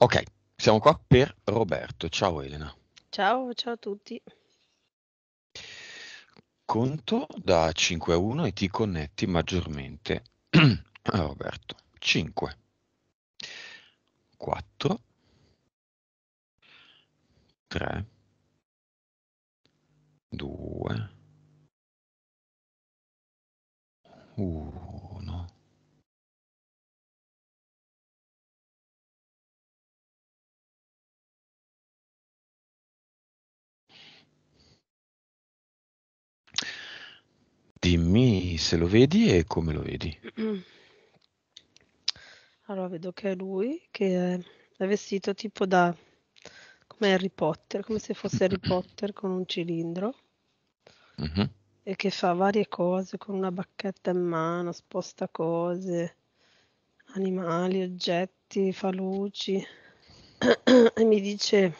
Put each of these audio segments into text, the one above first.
Ok, siamo qua per Roberto. Ciao Elena. Ciao, ciao a tutti. Conto da 5 a 1 e ti connetti maggiormente a ah, Roberto. 5, 4, 3, 2, 1. Dimmi se lo vedi e come lo vedi. Allora, vedo che è lui che è vestito tipo da come Harry Potter, come se fosse Harry Potter con un cilindro mm-hmm. e che fa varie cose con una bacchetta in mano, sposta cose, animali, oggetti, fa luci e mi dice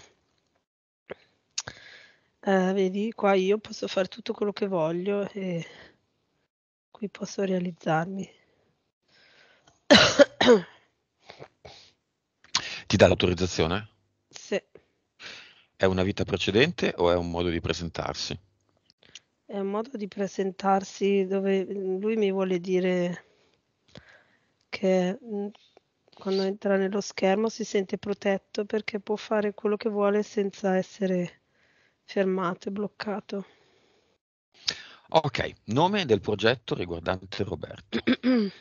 eh, vedi qua io posso fare tutto quello che voglio e cui posso realizzarmi. Ti dà l'autorizzazione? Sì. È una vita precedente o è un modo di presentarsi? È un modo di presentarsi dove mm, lui mi vuole dire che mm, quando entra nello schermo si sente protetto perché può fare quello che vuole senza essere fermato e bloccato. Ok, nome del progetto riguardante Roberto.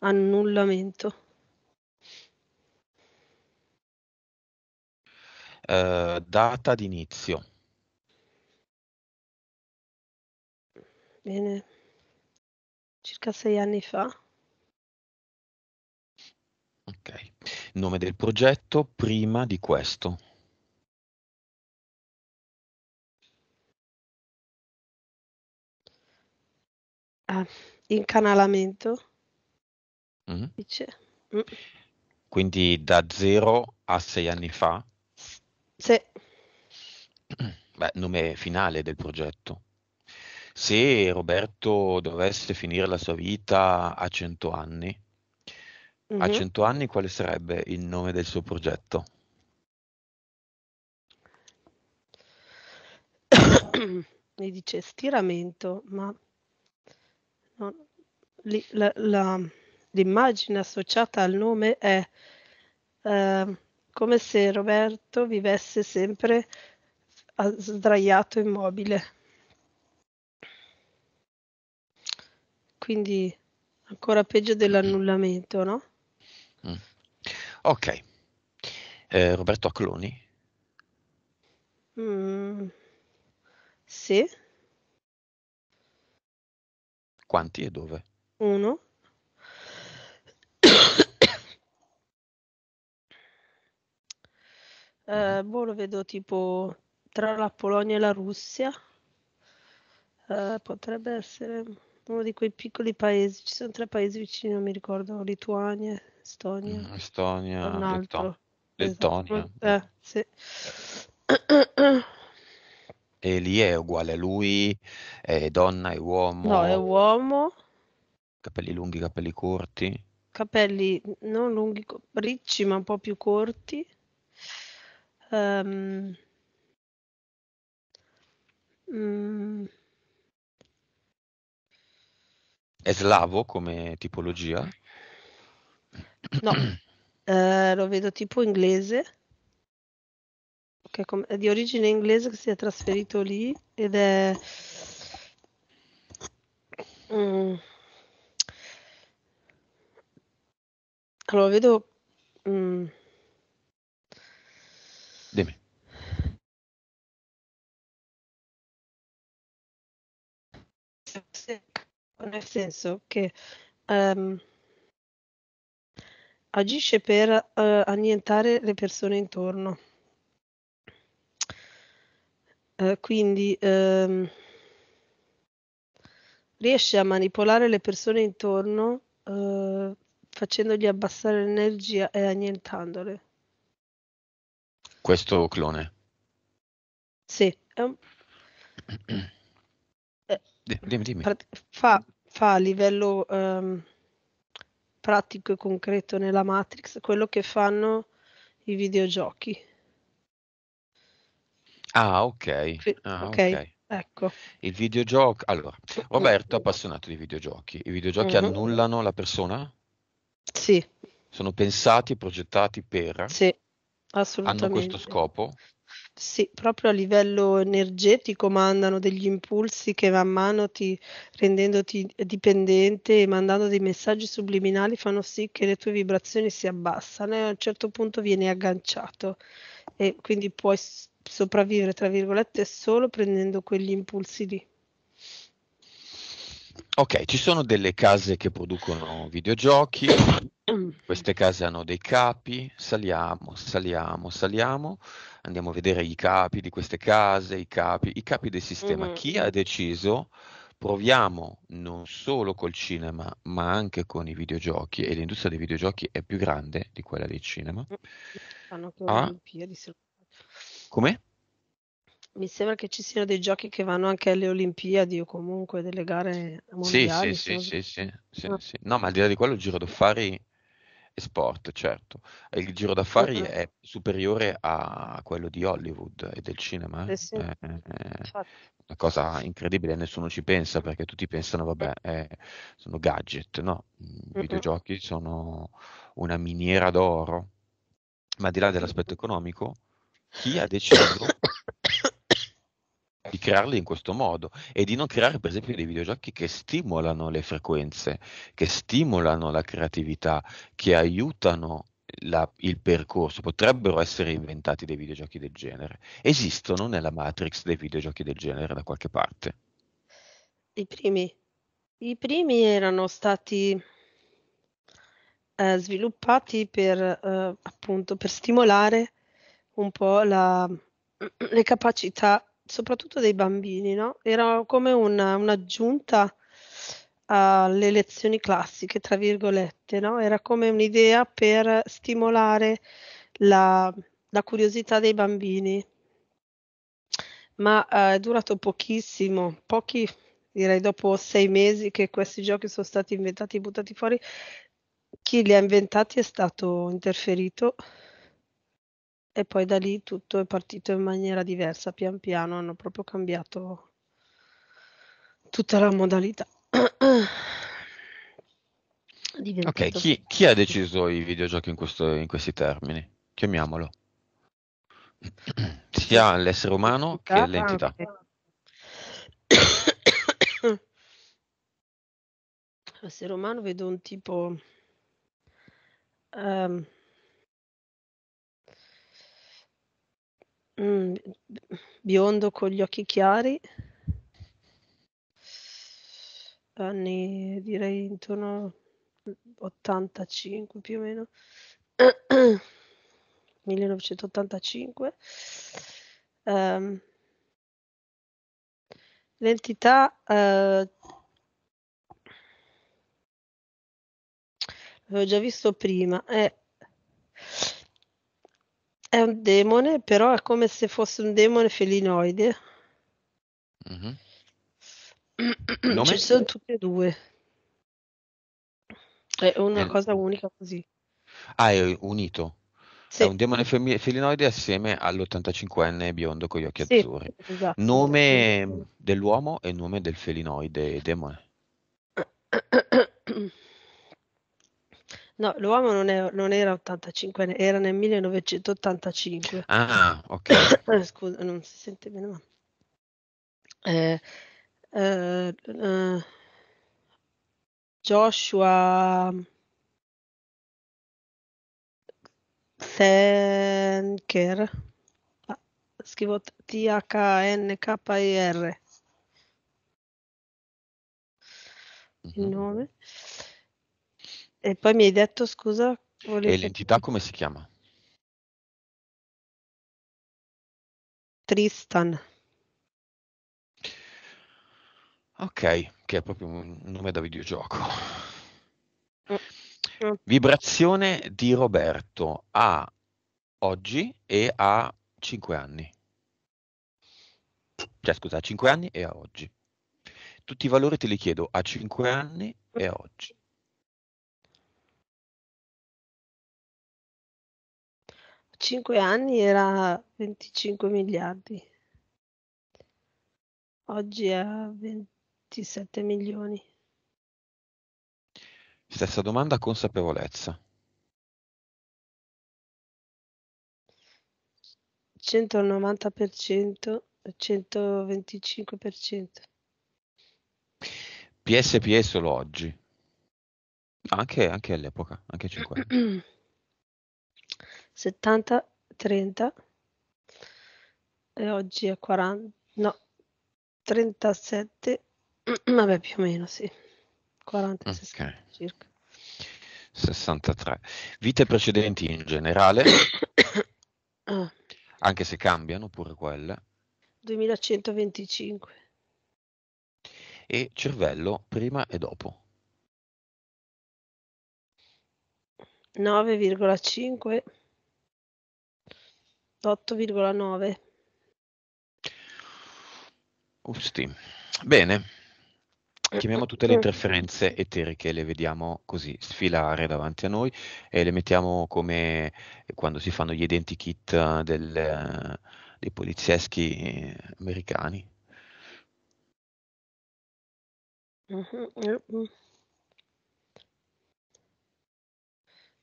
Annullamento. Uh, data d'inizio. Bene, circa sei anni fa. Ok, nome del progetto prima di questo. Ah, incanalamento. Mh. Mm-hmm. Dice. Mm. Quindi da zero a sei anni fa? Sì. Beh, nome finale del progetto. Se Roberto dovesse finire la sua vita a 100 anni, mm-hmm. a 100 anni quale sarebbe il nome del suo progetto? Mi dice stiramento, ma la, la, l'immagine associata al nome è eh, come se Roberto vivesse sempre sdraiato immobile. Quindi ancora peggio dell'annullamento, no? Mm. Ok. Eh, Roberto Acloni? Mm. Sì. Quanti e dove? 1 eh, boh, lo vedo tipo tra la Polonia e la Russia eh, potrebbe essere uno di quei piccoli paesi ci sono tre paesi vicini non mi ricordo Lituania Estonia mm, Estonia Letton- esatto. Lettonia eh, sì. e lì è uguale lui è donna e uomo no è uomo Capelli lunghi, capelli corti? Capelli non lunghi, ricci ma un po' più corti. Um, um, è slavo come tipologia? No, uh, lo vedo tipo inglese, che è di origine inglese che si è trasferito lì ed è... Um, Allora, vedo... Mm. Dimmi. Nel senso che um, agisce per uh, annientare le persone intorno. Uh, quindi um, riesce a manipolare le persone intorno uh, facendogli abbassare l'energia e annientandole. Questo clone? Sì. È un... Eh, dimmi, dimmi. Fa, fa, a livello um, pratico e concreto nella Matrix quello che fanno i videogiochi. Ah, ok. Ah, okay. okay. Ecco. Il videogioco. Allora, Roberto è appassionato di videogiochi. I videogiochi uh-huh. annullano la persona? Sì. Sono pensati e progettati per... Sì, assolutamente. Hanno questo scopo? Sì, proprio a livello energetico mandano degli impulsi che man mano ti rendendoti dipendente e mandando dei messaggi subliminali fanno sì che le tue vibrazioni si abbassano e a un certo punto vieni agganciato e quindi puoi sopravvivere, tra virgolette, solo prendendo quegli impulsi lì. Ok, ci sono delle case che producono videogiochi, queste case hanno dei capi, saliamo, saliamo, saliamo, andiamo a vedere i capi di queste case, i capi, i capi del sistema. Mm-hmm. Chi ha deciso? Proviamo non solo col cinema, ma anche con i videogiochi, e l'industria dei videogiochi è più grande di quella del cinema. Fanno anche a... Ah. Olimpiadi. Come? mi sembra che ci siano dei giochi che vanno anche alle Olimpiadi o comunque delle gare mondiali. Sì, sì, sì, sì, sì, no. sì, No, ma al di là di quello il giro d'affari è sport, certo. Il giro d'affari uh-huh. è superiore a quello di Hollywood e del cinema. Eh sì. è, eh. eh, una cosa incredibile, nessuno ci pensa perché tutti pensano, vabbè, è, eh, sono gadget, no? Mm, I uh-huh. videogiochi sono una miniera d'oro, ma al di là dell'aspetto economico, chi ha deciso di crearli in questo modo e di non creare per esempio dei videogiochi che stimolano le frequenze, che stimolano la creatività, che aiutano la, il percorso, potrebbero essere inventati dei videogiochi del genere. Esistono nella Matrix dei videogiochi del genere da qualche parte? I primi. I primi erano stati eh, sviluppati per, eh, appunto, per stimolare un po' la, le capacità soprattutto dei bambini, no? Era come una, un'aggiunta alle lezioni classiche, tra virgolette, no? Era come un'idea per stimolare la, la curiosità dei bambini. Ma eh, è durato pochissimo, pochi, direi dopo sei mesi che questi giochi sono stati inventati e buttati fuori. Chi li ha inventati è stato interferito e poi da lì tutto è partito in maniera diversa, pian piano hanno proprio cambiato tutta la modalità. ok, chi, chi, ha deciso i videogiochi in, questo, in questi termini? Chiamiamolo. Sia l'essere umano che l'entità. L'essere umano vedo un tipo... Um, Mh, mm, biondo con gli occhi chiari. Anni direi intorno, mhmm, 85 più o meno. 1985. Ehm L'entità, ehm L'avevo già visto prima, eh è un demone, però è come se fosse un demone felinoide. Mm-hmm. Ci sono tutti e due. È una eh. cosa unica così. Ah, è unito. Sì. È un demone fem- felinoide assieme all'85enne biondo con gli occhi sì, azzurri. Esatto. Nome dell'uomo e nome del felinoide demone. No, l'uomo non, è, non era 85, era nel 1985. Ah, ok. Scusa, non si sente bene, ma... Eh, eh, eh, Joshua Thanker ah, scrivo T-H-N-K-E-R il mm-hmm. nome e poi mi hai detto, scusa, volevo... E l'entità come si chiama? Tristan. Ok, che è proprio un nome da videogioco. Mm, mm. Vibrazione di Roberto a oggi e a 5 anni. Cioè, scusa, a 5 anni e a oggi. Tutti i valori te li chiedo a 5 anni e a oggi. 5 anni era 25 miliardi, oggi è 27 milioni. Stessa domanda, consapevolezza. 190%, 125%. PSP è solo oggi, anche, anche all'epoca, anche 50. 70, 30 e oggi è 40, no, 37, vabbè più o meno sì, 40, okay. circa. 63. Vite precedenti in generale, ah. anche se cambiano pure quelle. 2125. E cervello prima e dopo. 9,5 otto,nove. Usti. Bene. Eh, Chiamiamo eh, tutte le interferenze eteriche, le vediamo così sfilare davanti a noi e le mettiamo come quando si fanno gli identikit eh, del, dei polizieschi americani. Mm-hmm, mm-hmm.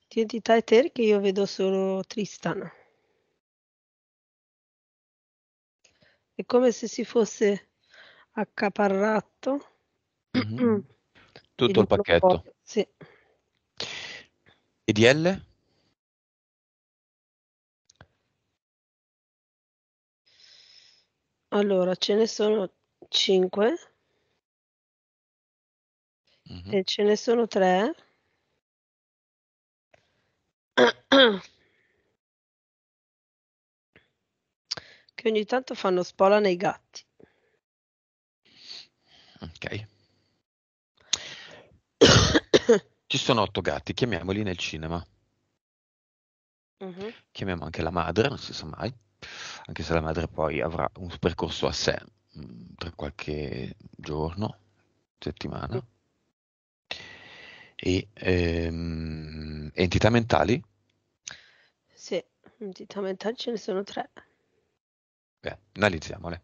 Di entità eteriche io vedo solo Tristan. È come se si fosse accaparrato mm-hmm. tutto il pacchetto. Sì. EDL? Allora, ce ne sono 5 mm-hmm. e ce ne sono 3 che ogni tanto fanno spola nei gatti. Ok. Ci sono otto gatti, chiamiamoli nel cinema. Uh-huh. Chiamiamo anche la madre, non si sa mai, anche se la madre poi avrà un percorso a sé mh, mm, tra qualche giorno, settimana. uh E ehm, entità mentali? Sì, entità mentali ce ne sono tre. Beh, analizziamole.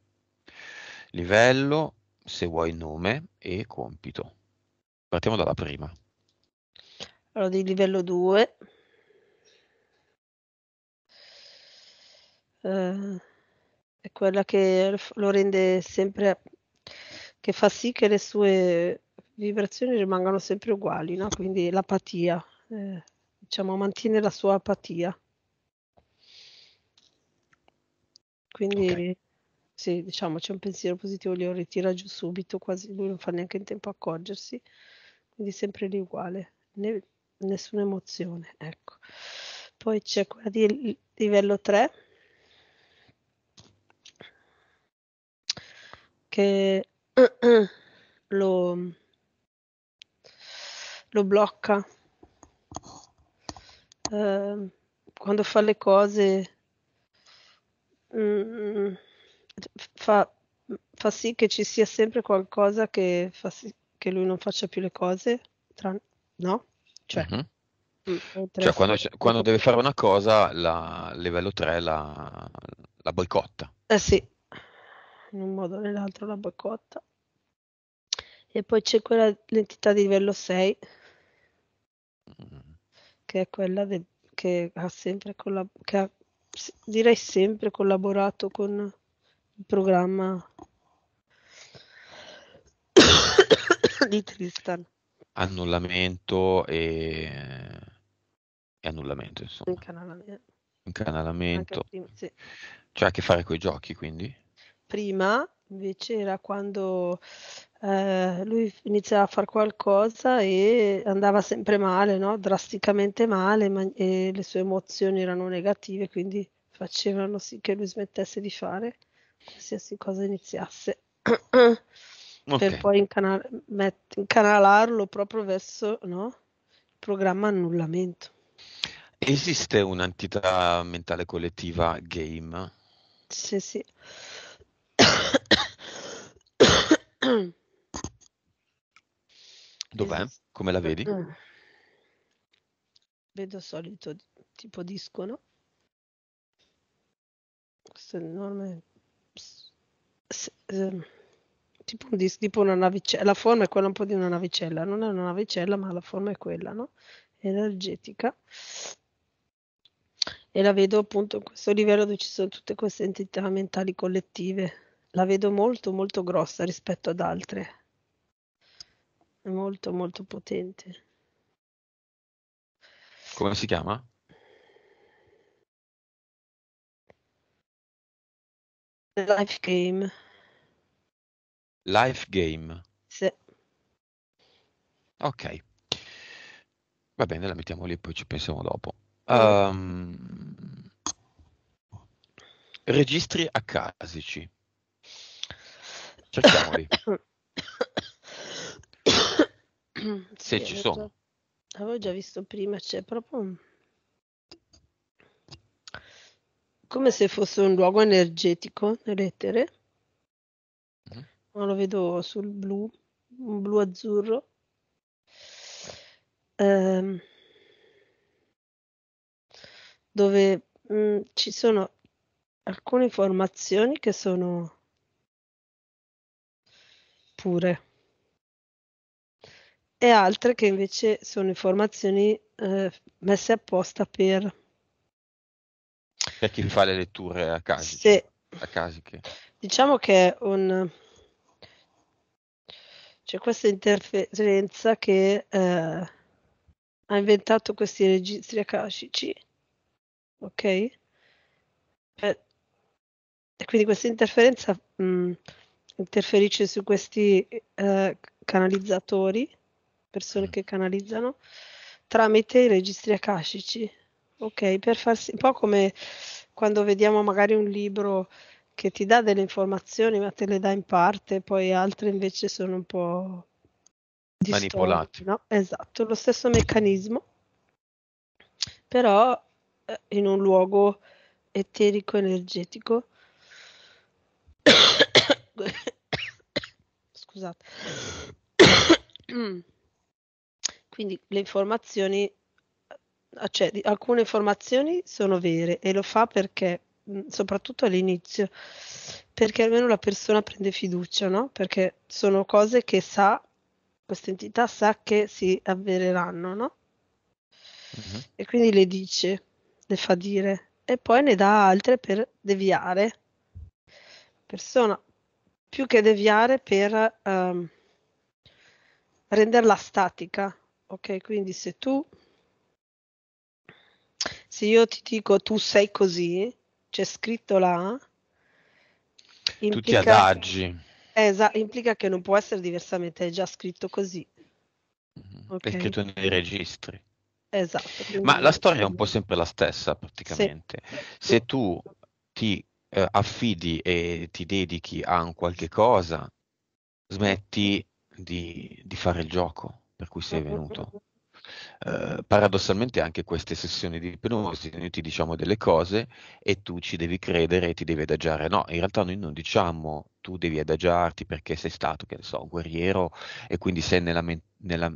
Livello, se vuoi nome e compito. Partiamo dalla prima. Allora, di livello 2. Eh, è quella che lo rende sempre, che fa sì che le sue vibrazioni rimangano sempre uguali, no? quindi l'apatia, eh, diciamo mantiene la sua apatia. Quindi okay. sì, diciamo c'è un pensiero positivo, glielo ritira giù subito, quasi lui non fa neanche in tempo a accorgersi. Quindi sempre lì uguale, ne, nessuna emozione, ecco. Poi c'è quella di livello 3 che lo, lo blocca. Uh, quando fa le cose Mhmm, fa fa sì che ci sia sempre qualcosa che fa sì che lui non faccia più le cose, tran no? Cioè Mh-mh. Mm, cioè quando quando deve fare una cosa la livello 3 la la boicotta. Eh sì, in un modo o nell'altro la boicotta. E poi c'è quella l'entità di livello 6 Mh-mh. che è quella del che ha sempre colla che ha direi sempre collaborato con il programma di Tristan. Annullamento e, e annullamento, insomma. Incanalamento. Incanalamento. Prima, sì. Cioè a che fare con i giochi, quindi? Prima Invece era quando eh, lui iniziava a fare qualcosa e andava sempre male, no? drasticamente male, ma, e le sue emozioni erano negative, quindi facevano sì che lui smettesse di fare qualsiasi cosa iniziasse. Okay. Per poi incanal- met- incanalarlo proprio verso no? il programma annullamento. Esiste un'entità mentale collettiva game? Sì, sì. Dov'è? Eh, Come la vedi? Eh, vedo solito tipo disco, no? Questo enorme. Ehm, tipo, un dis- tipo una navicella. La forma è quella un po' di una navicella. Non è una navicella, ma la forma è quella, no? Energetica. E la vedo appunto in questo livello dove ci sono tutte queste entità mentali collettive la vedo molto molto grossa rispetto ad altre. È molto molto potente. Come si chiama? Life Game. Life Game. Sì. Ok. Va bene, la mettiamo lì e poi ci pensiamo dopo. Um, registri a casici cerchiamoli. Se sì, ci avevo sono. Già, avevo già visto prima, c'è proprio un... come se fosse un luogo energetico nell'etere. Mm. Ma lo vedo sul blu, un blu azzurro. Ehm, dove mh, mm, ci sono alcune formazioni che sono pure e altre che invece sono informazioni eh, messe apposta per... Per chi fa le letture a casi Sì. A casi che... Diciamo che è un... C'è questa interferenza che eh, ha inventato questi registri akashici, ok? Eh, e quindi questa interferenza mh, mm, interferisce su questi eh, canalizzatori, persone mm. che canalizzano, tramite i registri akashici. Ok, per farsi un po' come quando vediamo magari un libro che ti dà delle informazioni, ma te le dà in parte, poi altre invece sono un po' manipolate. No? Esatto, lo stesso meccanismo, però eh, in un luogo eterico energetico scusate. Quindi le informazioni, eh, cioè alcune informazioni sono vere e lo fa perché, mm, soprattutto all'inizio, perché almeno la persona prende fiducia, no? Perché sono cose che sa, questa entità sa che si avvereranno, no? Uh-huh. E quindi le dice, le fa dire e poi ne dà altre per deviare la persona più che deviare per um, renderla statica. Ok, quindi se tu, se io ti dico tu sei così, c'è scritto là, tutti adagi. Esatto, implica che non può essere diversamente, è già scritto così. Mhm. Okay. Perché tu ne registri. Esatto. Ma la storia è un po' sempre la stessa praticamente. Sì. Se tu ti eh, affidi e ti dedichi a un qualche cosa, smetti di, di fare il gioco per cui sei mm-hmm, venuto. Uh, paradossalmente anche queste sessioni di ipnosi, noi ti diciamo delle cose e tu ci devi credere e ti devi adagiare. No, in realtà noi non diciamo tu devi adagiarti perché sei stato, che ne so, guerriero e quindi sei nella, nella,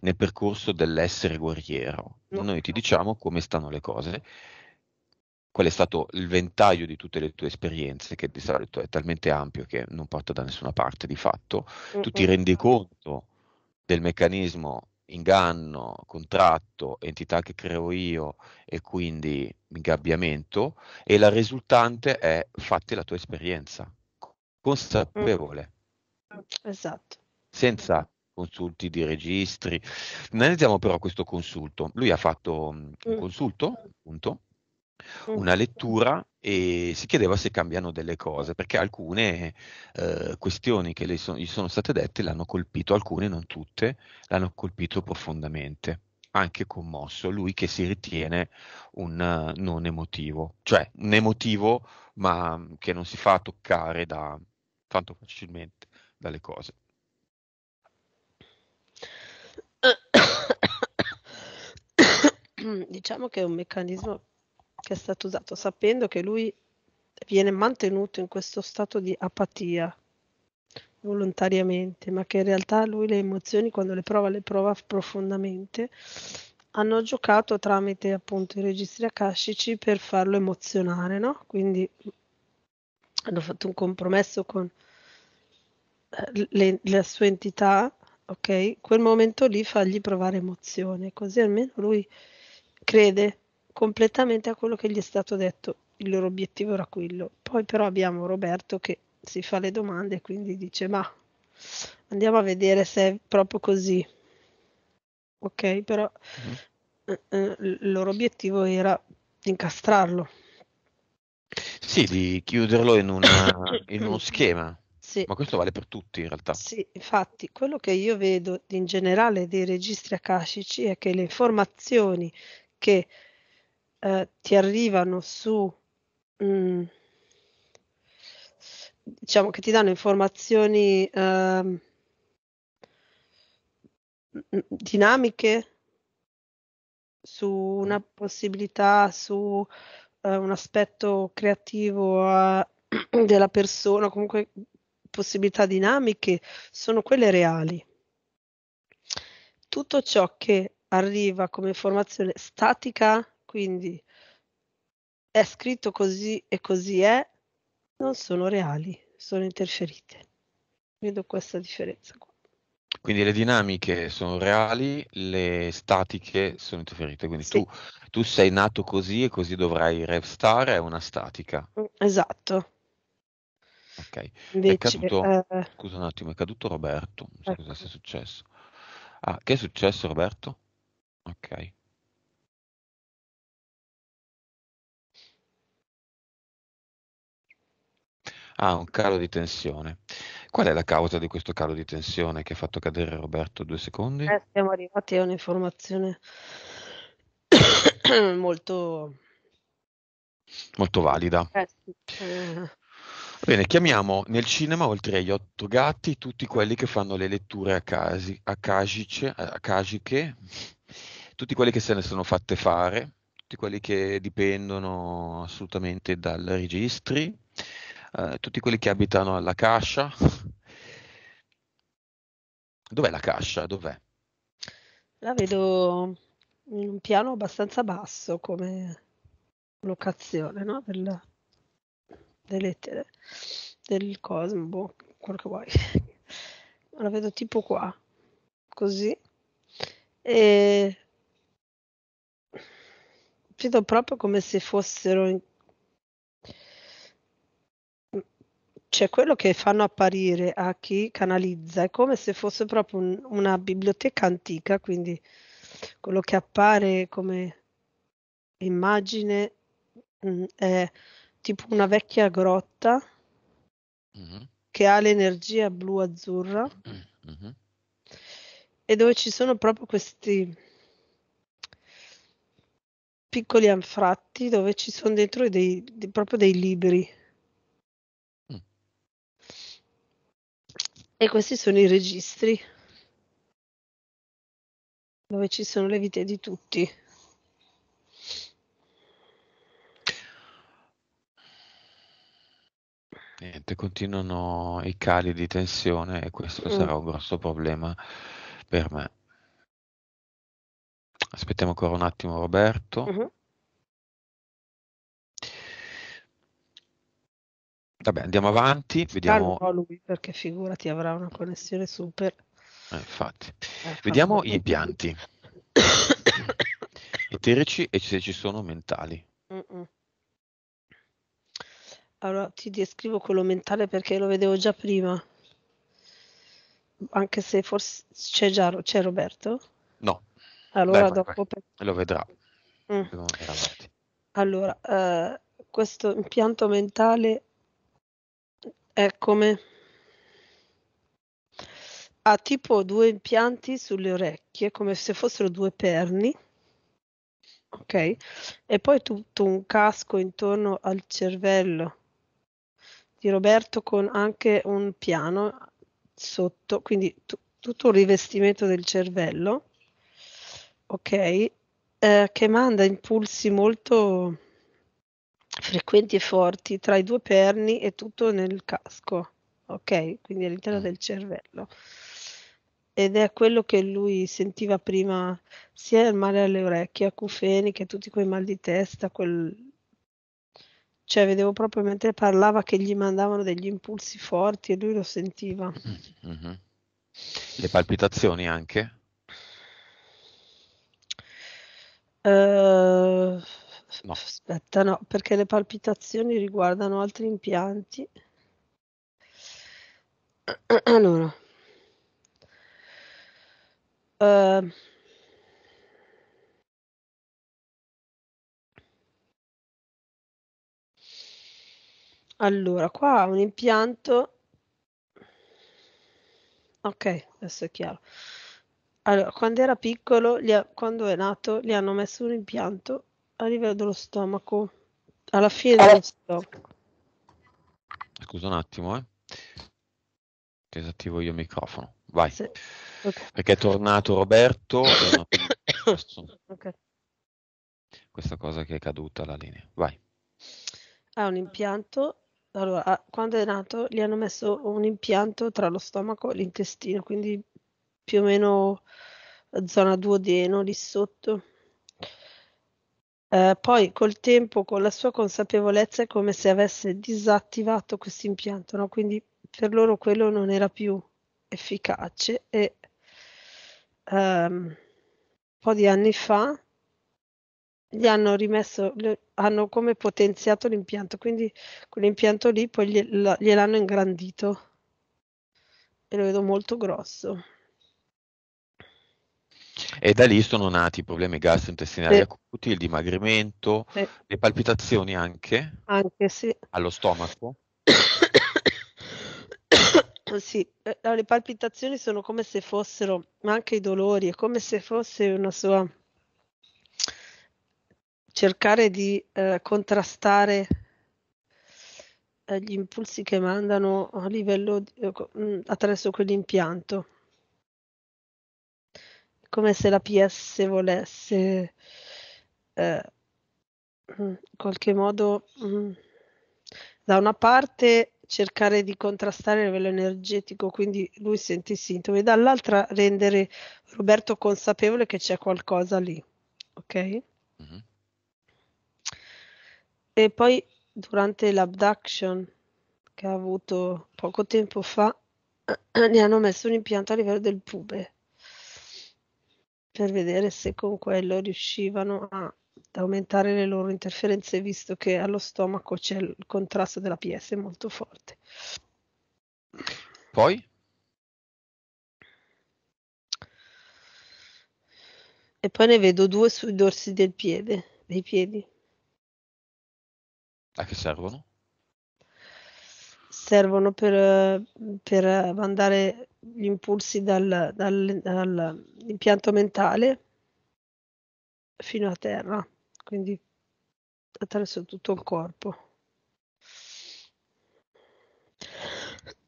nel percorso dell'essere guerriero. Noi ti diciamo come stanno le cose qual è stato il ventaglio di tutte le tue esperienze, che di solito è talmente ampio che non porta da nessuna parte di fatto, mm-hmm. tu mm. ti rendi conto del meccanismo inganno, contratto, entità che creo io e quindi ingabbiamento e la risultante è fatti la tua esperienza, consapevole. Mm. Esatto. Senza consulti di registri. Analizziamo però questo consulto. Lui ha fatto mm, un mm. consulto, appunto, una lettura e si chiedeva se cambiano delle cose, perché alcune eh, questioni che le so- gli sono state dette l'hanno colpito, alcune, non tutte, l'hanno colpito profondamente, anche commosso, lui che si ritiene un uh, non emotivo, cioè un emotivo ma mm, che non si fa toccare da, tanto facilmente dalle cose. Diciamo che è un meccanismo che è stato usato sapendo che lui viene mantenuto in questo stato di apatia volontariamente, ma che in realtà lui le emozioni quando le prova le prova profondamente, hanno giocato tramite appunto i registri akashici per farlo emozionare, no? Quindi hanno fatto un compromesso con eh, le, la sua entità, ok? Quel momento lì fargli provare emozione, così almeno lui crede completamente a quello che gli è stato detto. Il loro obiettivo era quello. Poi però abbiamo Roberto che si fa le domande e quindi dice ma andiamo a vedere se è proprio così. Ok, però mm. eh, eh il loro obiettivo era incastrarlo. Sì, di chiuderlo in, una, in uno schema. Sì. Ma questo vale per tutti in realtà. Sì, infatti, quello che io vedo in generale dei registri akashici è che le informazioni che eh, ti arrivano su, mh, mm, diciamo che ti danno informazioni eh, dinamiche su una possibilità, su eh, un aspetto creativo eh, della persona, comunque possibilità dinamiche, sono quelle reali. Tutto ciò che arriva come informazione statica quindi è scritto così e così è, non sono reali, sono interferite. Vedo questa differenza qua. Quindi le dinamiche sono reali, le statiche sono interferite, quindi sì. tu, tu, sei nato così e così dovrai restare, è una statica. Mm, esatto. Ok, Invece, è caduto, eh... scusa un attimo, è caduto Roberto, scusa ecco. se è successo. Ah, che è successo Roberto? Ok. ha ah, un calo di tensione. Qual è la causa di questo calo di tensione che ha fatto cadere Roberto due secondi? Eh, siamo arrivati a un'informazione molto... molto valida. Eh, eh. Bene, chiamiamo nel cinema, oltre agli otto gatti, tutti quelli che fanno le letture akashiche, tutti quelli che se ne sono fatte fare, tutti quelli che dipendono assolutamente dal registri, eh, tutti quelli che abitano alla Cascia. Dov'è la Cascia? Dov'è? La vedo in un piano abbastanza basso come locazione no? del, delle, del cosmo, boh, quello che vuoi. La vedo tipo qua, così. E vedo proprio come se fossero in Cioè, quello che fanno apparire a chi canalizza è come se fosse proprio un- una biblioteca antica, quindi quello che appare come immagine mh, mm, è tipo una vecchia grotta mm-hmm. che ha l'energia blu-azzurra mm-hmm. e dove ci sono proprio questi piccoli anfratti dove ci sono dentro dei, dei, proprio dei libri E questi sono i registri dove ci sono le vite di tutti. Niente, continuano i cali di tensione e questo mm. sarà un grosso problema per me. Aspettiamo ancora un attimo Roberto. Mm-hmm. Vabbè, andiamo avanti, vediamo... Calmo lui, perché figurati, avrà una connessione super. Eh, infatti. Eh, vediamo gli impianti eterici e se ci sono mentali. Mm-mm. Allora, ti descrivo quello mentale perché lo vedevo già prima. Anche se forse c'è già c'è Roberto? No. Allora Dai, dopo per... lo vedrà. Mm. Allora, eh, questo impianto mentale è come Ha tipo due impianti sulle orecchie, come se fossero due perni. Ok? E poi tutto un casco intorno al cervello di Roberto con anche un piano sotto, quindi t- tutto un rivestimento del cervello, ok, eh, che manda impulsi molto frequenti e forti tra i due perni e tutto nel casco, ok? Quindi all'interno mm. del cervello. Ed è quello che lui sentiva prima, sia il male alle orecchie, che tutti quei mal di testa, quel... cioè vedevo proprio mentre parlava che gli mandavano degli impulsi forti e lui lo sentiva. Mm-hmm. mm-hmm. Le palpitazioni anche? Uh No. Aspetta, no, perché le palpitazioni riguardano altri impianti. Allora. Uh. Allora, qua un impianto. Ok, adesso è chiaro. Allora, quando era piccolo, ha, quando è nato, gli hanno messo un impianto a livello dello stomaco, alla fine dello eh. stomaco. Scusa un attimo, eh. Che disattivo io il microfono. Vai. Sì. Okay. Perché è tornato Roberto. okay. Questa cosa che è caduta la linea. Vai. Ha un impianto. Allora, quando è nato gli hanno messo un impianto tra lo stomaco e l'intestino, quindi più o meno zona duodeno lì sotto eh, poi col tempo, con la sua consapevolezza, è come se avesse disattivato questo impianto, no? quindi per loro quello non era più efficace e um, un po' di anni fa gli hanno rimesso, hanno come potenziato l'impianto, quindi quell'impianto lì poi gliel'hanno ingrandito e lo vedo molto grosso. E da lì sono nati i problemi gastrointestinali sì. acuti, il dimagrimento, sì. le palpitazioni anche, anche sì. allo stomaco. sì, eh, le palpitazioni sono come se fossero, ma anche i dolori, è come se fosse una sua cercare di eh, contrastare eh, gli impulsi che mandano a livello di, eh, attraverso quell'impianto come se la PS volesse eh, in mm, qualche modo mh, mm, da una parte cercare di contrastare il livello energetico, quindi lui sente i sintomi, dall'altra rendere Roberto consapevole che c'è qualcosa lì, ok? Mm-hmm. E poi durante l'abduction che ha avuto poco tempo fa, ne hanno messo un impianto a livello del pube per vedere se con quello riuscivano a, ad aumentare le loro interferenze, visto che allo stomaco c'è il contrasto della PS molto forte. Poi? E poi ne vedo due sui dorsi del piede, dei piedi. A che servono? Servono per, per mandare gli impulsi dal, dal, dall'impianto mentale fino a terra, quindi attraverso tutto il corpo.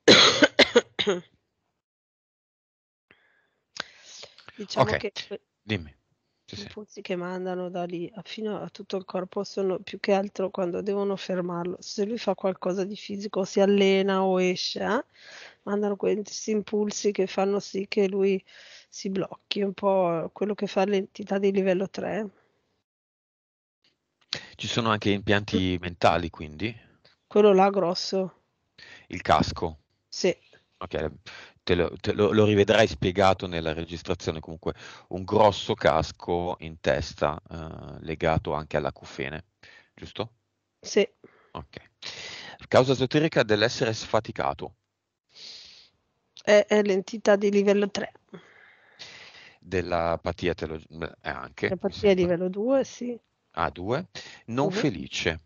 diciamo okay. che Dimmi. Sì, sì. i pulsi che mandano da lì fino a tutto il corpo sono più che altro quando devono fermarlo. Se lui fa qualcosa di fisico, si allena o esce, eh? mandano questi impulsi che fanno sì che lui si blocchi, un po' quello che fa l'entità di livello 3. Ci sono anche impianti mm. mentali, quindi? Quello là grosso. Il casco? Sì. Ok, te lo, te lo, lo rivedrai spiegato nella registrazione, comunque un grosso casco in testa eh, legato anche alla cufene, giusto? Sì. Ok. Causa esoterica dell'essere sfaticato è, è l'entità di livello 3. Dell'apatia telo- eh, anche. L'apatia di livello 2, sì. A2, non due. Mhm. felice.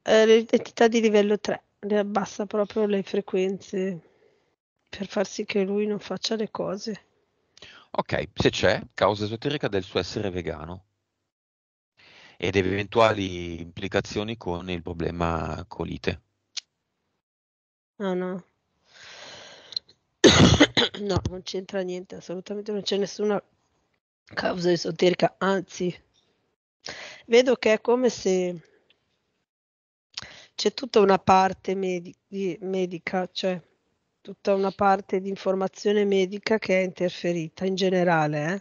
È l'entità di livello 3, le abbassa proprio le frequenze per far sì che lui non faccia le cose. Ok, se c'è, causa esoterica del suo essere vegano ed eventuali implicazioni con il problema colite. Ah, no, no. No, non c'entra niente, assolutamente non c'è nessuna causa esoterica, anzi, vedo che è come se c'è tutta una parte medi- medica, cioè tutta una parte di informazione medica che è interferita in generale. Eh? Uh-huh.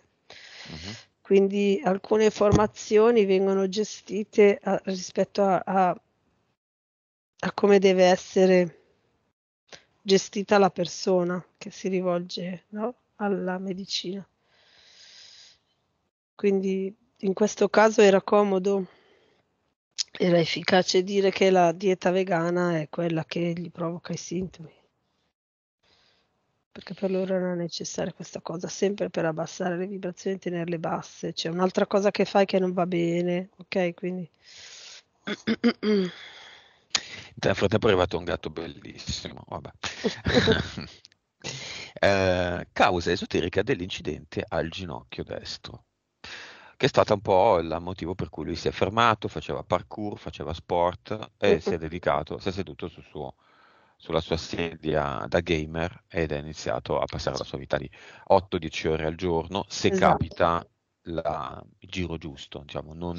Quindi alcune informazioni vengono gestite a, rispetto a, a, a come deve essere gestita la persona che si rivolge no? alla medicina. Quindi in questo caso era comodo, era efficace dire che la dieta vegana è quella che gli provoca i sintomi, perché per loro era necessaria questa cosa, sempre per abbassare le vibrazioni e tenerle basse. C'è un'altra cosa che fai che non va bene, ok? Quindi... Nel frattempo è arrivato un gatto bellissimo. eh, causa esoterica dell'incidente al ginocchio destro, che è stata un po' il motivo per cui lui si è fermato, faceva parkour, faceva sport e si è dedicato, si è seduto sul suo, sulla sua sedia da gamer ed ha iniziato a passare la sua vita di 8-10 ore al giorno, se esatto. capita la, il giro giusto, diciamo, non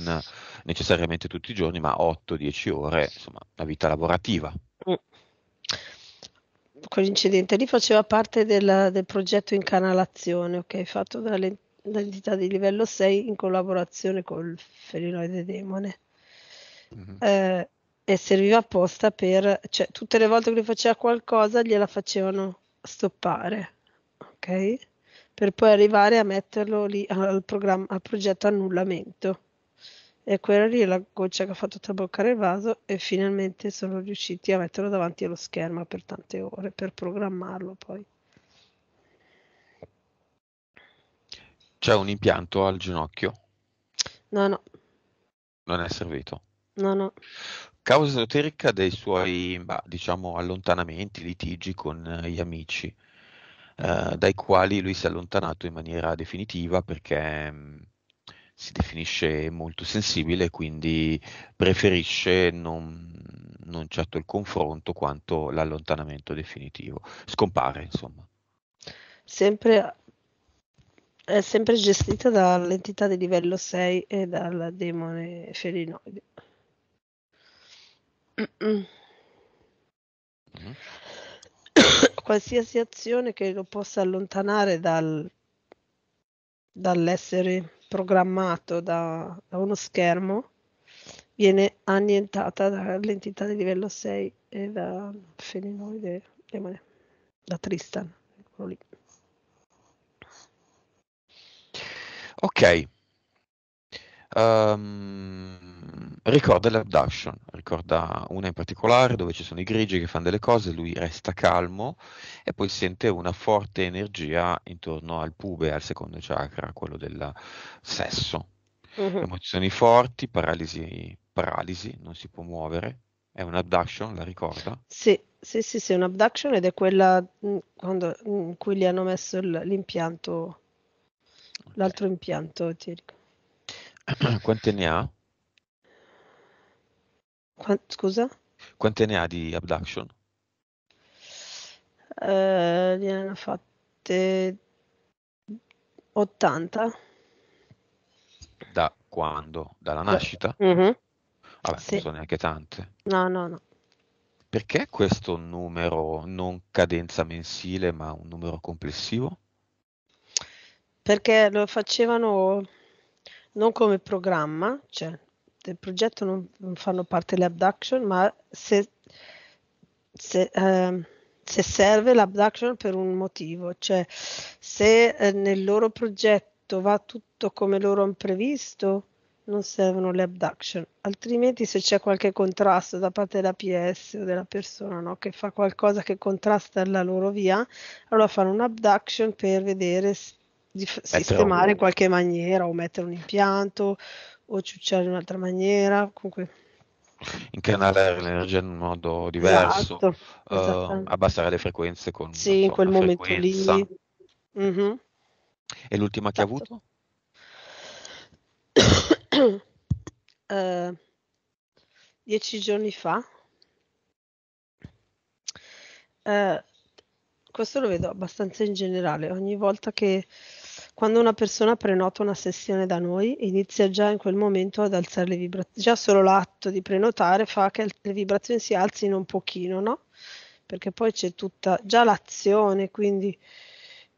necessariamente tutti i giorni, ma 8-10 ore, insomma, la vita lavorativa. Quell'incidente mm. lì faceva parte del, del progetto Incanalazione, ok, fatto dall'entità di livello 6 in collaborazione col felinoide demone. Mm-hmm. Eh, e serviva apposta per, cioè, tutte le volte che lui faceva qualcosa gliela facevano stoppare, ok? per poi arrivare a metterlo lì al, al progetto annullamento. E quella lì è la goccia che ha fatto traboccare il vaso e finalmente sono riusciti a metterlo davanti allo schermo per tante ore, per programmarlo poi. C'è un impianto al ginocchio? No, no. Non è servito? No, no. Causa esoterica dei suoi, bah, diciamo, allontanamenti, litigi con eh, gli amici. Eh, dai quali lui si è allontanato in maniera definitiva perché mh, mm, si definisce molto sensibile, quindi preferisce non, non certo il confronto quanto l'allontanamento definitivo. Scompare, insomma. Sempre, è sempre gestita dall'entità di livello 6 e dal demone felinoide. Mm-hmm qualsiasi azione che lo possa allontanare dal, dall'essere programmato da, da, uno schermo viene annientata dall'entità di livello 6 e da Felinoide, da Tristan. lì. Ok, Um, ricorda l'abduction, ricorda una in particolare dove ci sono i grigi che fanno delle cose, lui resta calmo e poi sente una forte energia intorno al pube, al secondo chakra, quello del sesso. Mm-hmm. Emozioni forti, paralisi, paralisi, non si può muovere. È un abduction, la ricorda? Sì, sì, sì, sì, è un abduction ed è quella mm, quando, mm, in cui gli hanno messo l'impianto, okay. l'altro impianto, ti ricordo. Quante ne ha? Qua- scusa? Quante ne ha di abduction? Eh, ne hanno fatte 80. Da quando? Dalla nascita? Mm-hmm. Vabbè, sì. non sono neanche tante. No, no, no. Perché questo numero non cadenza mensile, ma un numero complessivo? Perché lo facevano non come programma, cioè del progetto non, fanno parte le abduction, ma se, se, eh, se serve l'abduction per un motivo, cioè se eh, nel loro progetto va tutto come loro hanno previsto, non servono le abduction, altrimenti se c'è qualche contrasto da parte della PS o della persona no, che fa qualcosa che contrasta la loro via, allora fanno un'abduction per vedere se di sistemare in qualche maniera o mettere un impianto o ciucciare in un'altra maniera, comunque incanalare l'energia in un modo diverso, esatto, uh, abbassare le frequenze con Sì, in quel momento frequenza. lì. Mm-hmm. E l'ultima esatto. che ha esatto. avuto? uh, dieci giorni fa. Uh, questo lo vedo abbastanza in generale, ogni volta che quando una persona prenota una sessione da noi, inizia già in quel momento ad alzare le vibrazioni. Già solo l'atto di prenotare fa che le vibrazioni si alzino un pochino, no? Perché poi c'è tutta già l'azione, quindi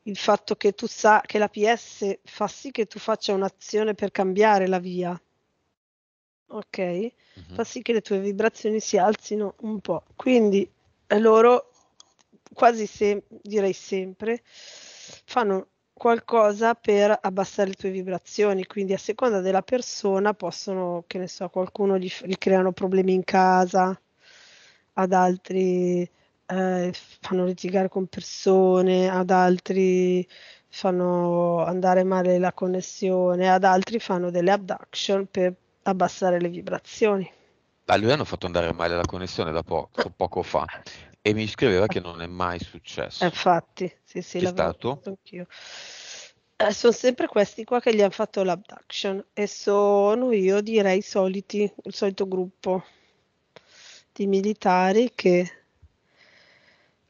il fatto che tu sa che la PS fa sì che tu faccia un'azione per cambiare la via. Ok? Uh-huh. Fa sì che le tue vibrazioni si alzino un po'. Quindi eh, loro quasi sempre, direi sempre, fanno qualcosa per abbassare le tue vibrazioni, quindi a seconda della persona possono, che ne so, qualcuno gli, gli creano problemi in casa, ad altri eh, fanno litigare con persone, ad altri fanno andare male la connessione, ad altri fanno delle abduction per abbassare le vibrazioni. A lui hanno fatto andare male la connessione da poco, poco fa. E mi scriveva che eh. non è mai successo. Infatti, sì, sì, C'è stato? anch'io. Eh, sono sempre questi qua che gli hanno fatto l'abduction e sono io direi i soliti, il solito gruppo di militari che...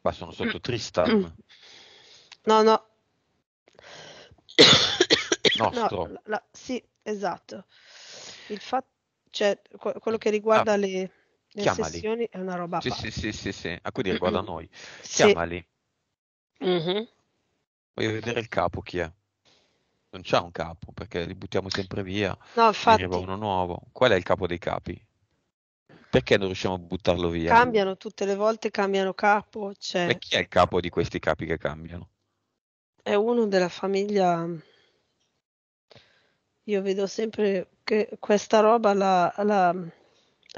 Ma sono sotto Tristan? No, no. Nostro. No, la, la, sì, esatto. Il fatto, cioè, quello che riguarda ah. le Chiamali. sessioni è una roba. Sì, sì, sì, sì, sì, Ah, quindi mm-hmm. noi. Chiamali. Mm-hmm. Voglio vedere il capo chi è. Non c'è un capo perché li buttiamo sempre via. No, infatti. Arriva uno nuovo. Qual è il capo dei capi? Perché non riusciamo a buttarlo via? Cambiano tutte le volte, cambiano capo. Cioè... E chi è il capo di questi capi che cambiano? È uno della famiglia io vedo sempre che questa roba la, la,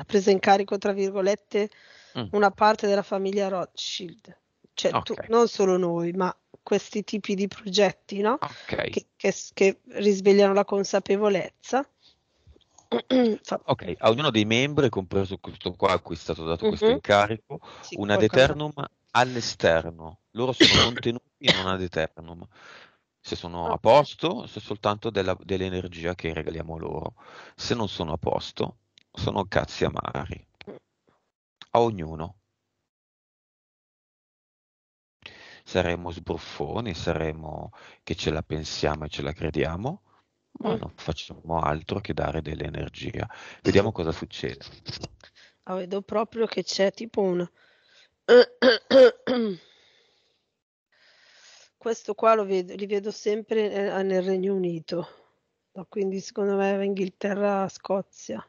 ha preso in carico, tra virgolette, mm. una parte della famiglia Rothschild. Cioè, okay. tu, non solo noi, ma questi tipi di progetti, no? Okay. Che, che, che risvegliano la consapevolezza. ok, a ognuno dei membri, compreso questo qua a cui è stato dato mm-hmm. questo mhm. incarico, sì, un ad eternum all'esterno. Loro sono contenuti in un ad eternum. Se sono a posto, se soltanto della, dell'energia che regaliamo loro. Se non sono a posto, sono cazzi amari. A ognuno. Saremo sbruffoni, saremo che ce la pensiamo e ce la crediamo, ma mm. non facciamo altro che dare dell'energia. Vediamo cosa succede. Ah, vedo proprio che c'è tipo un... Questo qua lo vedo, li vedo sempre eh, nel Regno Unito, quindi secondo me Inghilterra, Scozia.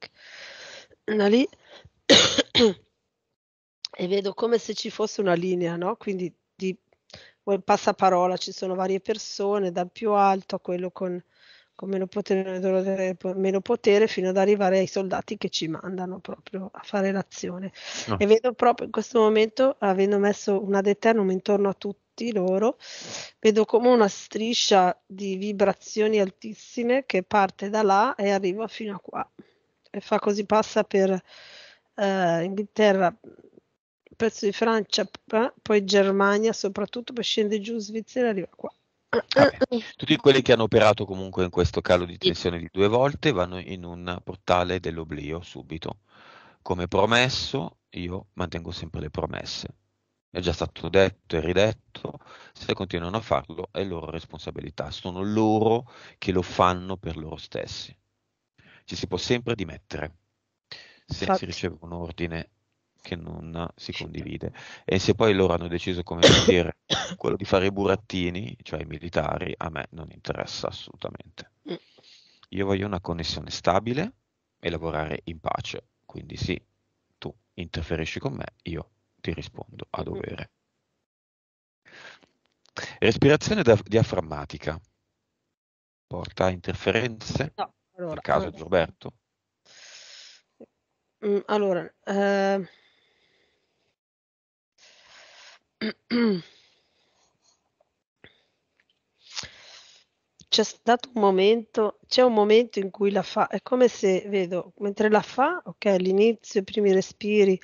York, da lì e vedo come se ci fosse una linea, no? Quindi di passaparola ci sono varie persone, dal più alto a quello con, con meno, potere, meno potere, fino ad arrivare ai soldati che ci mandano proprio a fare l'azione. No. Ah. E vedo proprio in questo momento, avendo messo una deternum intorno a tutti loro, vedo come una striscia di vibrazioni altissime che parte da là e arriva fino a qua e fa così passa per eh, Inghilterra, pezzo di Francia, eh, poi Germania soprattutto, poi scende giù Svizzera e arriva qua. Vabbè. Tutti quelli che hanno operato comunque in questo calo di tensione di due volte vanno in un portale dell'oblio subito. Come promesso, io mantengo sempre le promesse. È già stato detto e ridetto, se continuano a farlo è loro responsabilità, sono loro che lo fanno per loro stessi ci si può sempre dimettere se Infatti. si riceve un ordine che non si condivide. E se poi loro hanno deciso come dire quello di fare i burattini, cioè i militari, a me non interessa assolutamente. Mm. Io voglio una connessione stabile e lavorare in pace. Quindi sì, tu interferisci con me, io ti rispondo a mm. dovere. Respirazione diaframmatica porta a interferenze? No allora, il caso eh, mm, allora. di Roberto. Allora, eh... c'è stato un momento, c'è un momento in cui la fa, è come se, vedo, mentre la fa, ok, all'inizio, i primi respiri,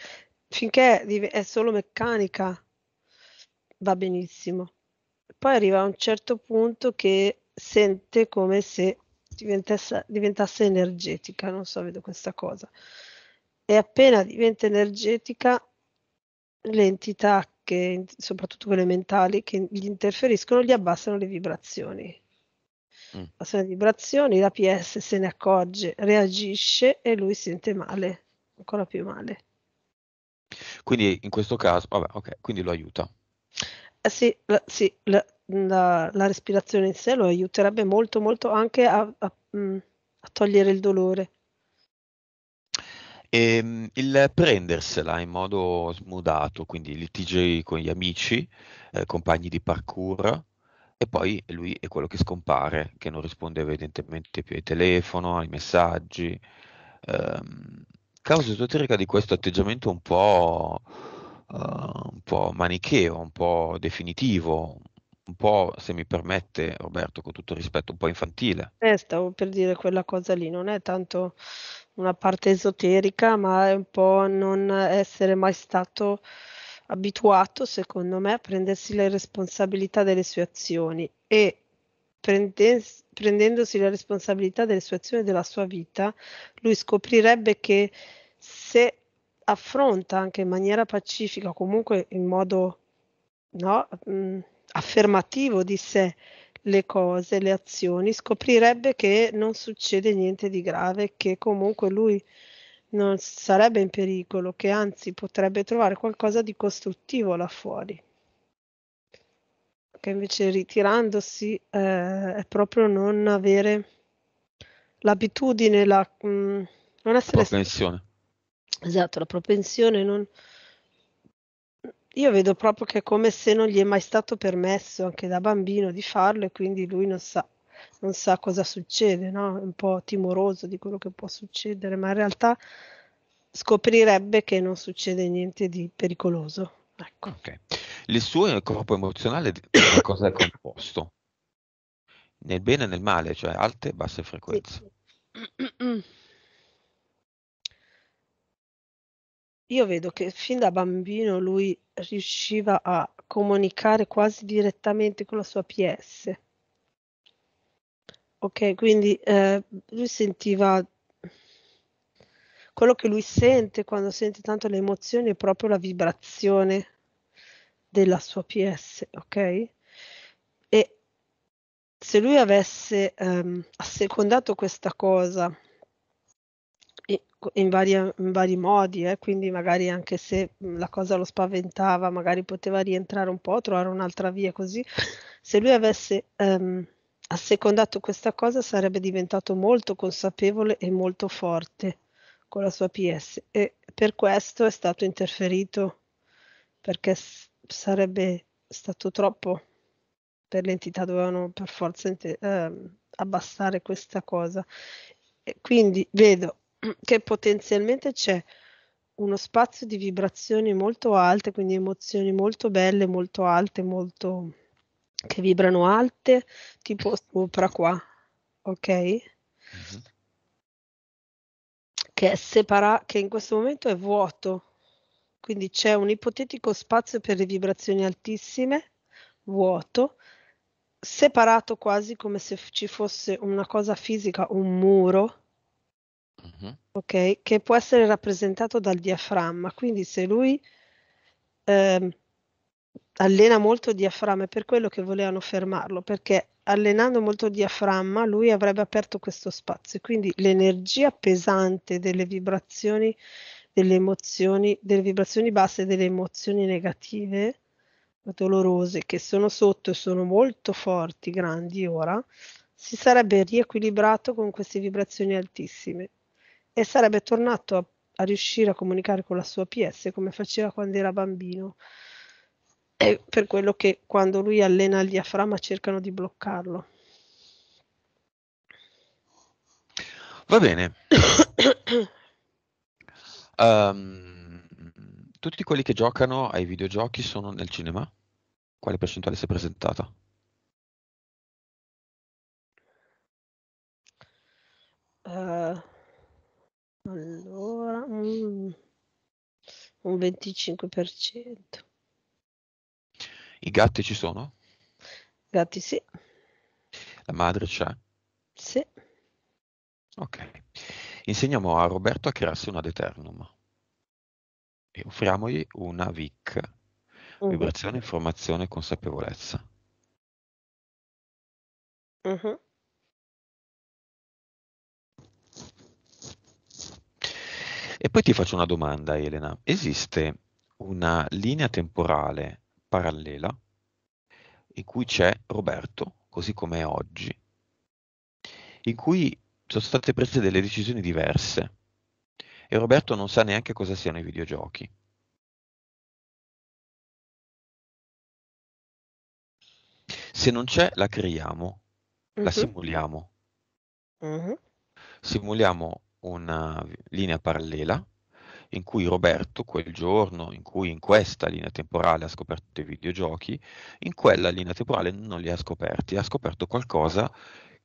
finché è solo meccanica, va benissimo. Poi arriva a un certo punto che sente come se diventasse, diventasse energetica, non so, vedo questa cosa. E appena diventa energetica, le entità, che, soprattutto quelle mentali, che gli interferiscono, gli abbassano le vibrazioni. Mm. Abbassano le vibrazioni, la PS se ne accorge, reagisce e lui sente male, ancora più male. Quindi in questo caso, vabbè, ok, quindi lo aiuta. Eh sì, la, sì la, la, la, respirazione in sé lo aiuterebbe molto, molto anche a, a, mm, a togliere il dolore. E, ehm, il prendersela in modo smudato, quindi litigi con gli amici, eh, compagni di parkour, e poi lui è quello che scompare, che non risponde evidentemente più ai telefono, ai messaggi. Ehm, causa esoterica di questo atteggiamento un po', uh, un po' manicheo, un po' definitivo, po', se mi permette Roberto, con tutto rispetto, un po' infantile. Eh, stavo per dire quella cosa lì, non è tanto una parte esoterica, ma è un po' non essere mai stato abituato, secondo me, a prendersi le responsabilità delle sue azioni e prendes- prendendosi la responsabilità delle sue azioni e della sua vita, lui scoprirebbe che se affronta anche in maniera pacifica, comunque in modo no, mh, mm, affermativo di sé le cose, le azioni, scoprirebbe che non succede niente di grave, che comunque lui non sarebbe in pericolo, che anzi potrebbe trovare qualcosa di costruttivo là fuori. Che invece ritirandosi eh, è proprio non avere l'abitudine, la, mh, mm, non essere... Propensione. Esatto, la propensione non, io vedo proprio che è come se non gli è mai stato permesso anche da bambino di farlo e quindi lui non sa, non sa cosa succede, no? è un po' timoroso di quello che può succedere, ma in realtà scoprirebbe che non succede niente di pericoloso. Ecco. Okay. Il suo corpo emozionale di cosa è composto? Nel bene e nel male, cioè alte e basse frequenze. Sì. Mm. Io vedo che fin da bambino lui riusciva a comunicare quasi direttamente con la sua PS. Ok, quindi eh, lui sentiva quello che lui sente quando sente tanto le emozioni è proprio la vibrazione della sua PS, ok? E se lui avesse ehm, assecondato questa cosa in, varie, in vari modi, eh, quindi magari anche se mm, la cosa lo spaventava, magari poteva rientrare un po', trovare un'altra via così. Se lui avesse ehm, assecondato questa cosa sarebbe diventato molto consapevole e molto forte con la sua PS e per questo è stato interferito perché s- sarebbe stato troppo per l'entità dovevano per forza eh, abbassare questa cosa e quindi vedo che potenzialmente c'è uno spazio di vibrazioni molto alte, quindi emozioni molto belle, molto alte, molto che vibrano alte, tipo sopra qua, ok? Mm-hmm. Che è separato, che in questo momento è vuoto, quindi c'è un ipotetico spazio per le vibrazioni altissime, vuoto, separato quasi come se ci fosse una cosa fisica, un muro Mh-mh. Okay, che può essere rappresentato dal diaframma. Quindi se lui, ehm, allena molto il diaframma, è per quello che volevano fermarlo, perché allenando molto il diaframma lui avrebbe aperto questo spazio, quindi l'energia pesante delle vibrazioni, delle emozioni, delle vibrazioni basse, delle emozioni negative, dolorose, che sono sotto e sono molto forti, grandi ora, si sarebbe riequilibrato con queste vibrazioni altissime e sarebbe tornato a, a riuscire a comunicare con la sua PS come faceva quando era bambino. E per quello che quando lui allena il diaframma cercano di bloccarlo. Va bene. um, tutti quelli che giocano ai videogiochi sono nel cinema? Quale percentuale si è presentata? Uh, un, un 25%. I gatti ci sono? Gatti sì. La madre c'è? Sì. Ok. Insegniamo a Roberto a crearsi una Deternum e offriamogli una VIC, uh-huh. Mm-hmm. vibrazione, informazione e consapevolezza. Uh-huh. E poi ti faccio una domanda, Elena. Esiste una linea temporale parallela in cui c'è Roberto, così come è oggi, in cui sono state prese delle decisioni diverse e Roberto non sa neanche cosa siano i videogiochi. Se non c'è, la creiamo, uh-huh. la mhm. simuliamo. Uh-huh. Simuliamo una linea parallela in cui Roberto, quel giorno in cui in questa linea temporale ha scoperto i videogiochi, in quella linea temporale non li ha scoperti, ha scoperto qualcosa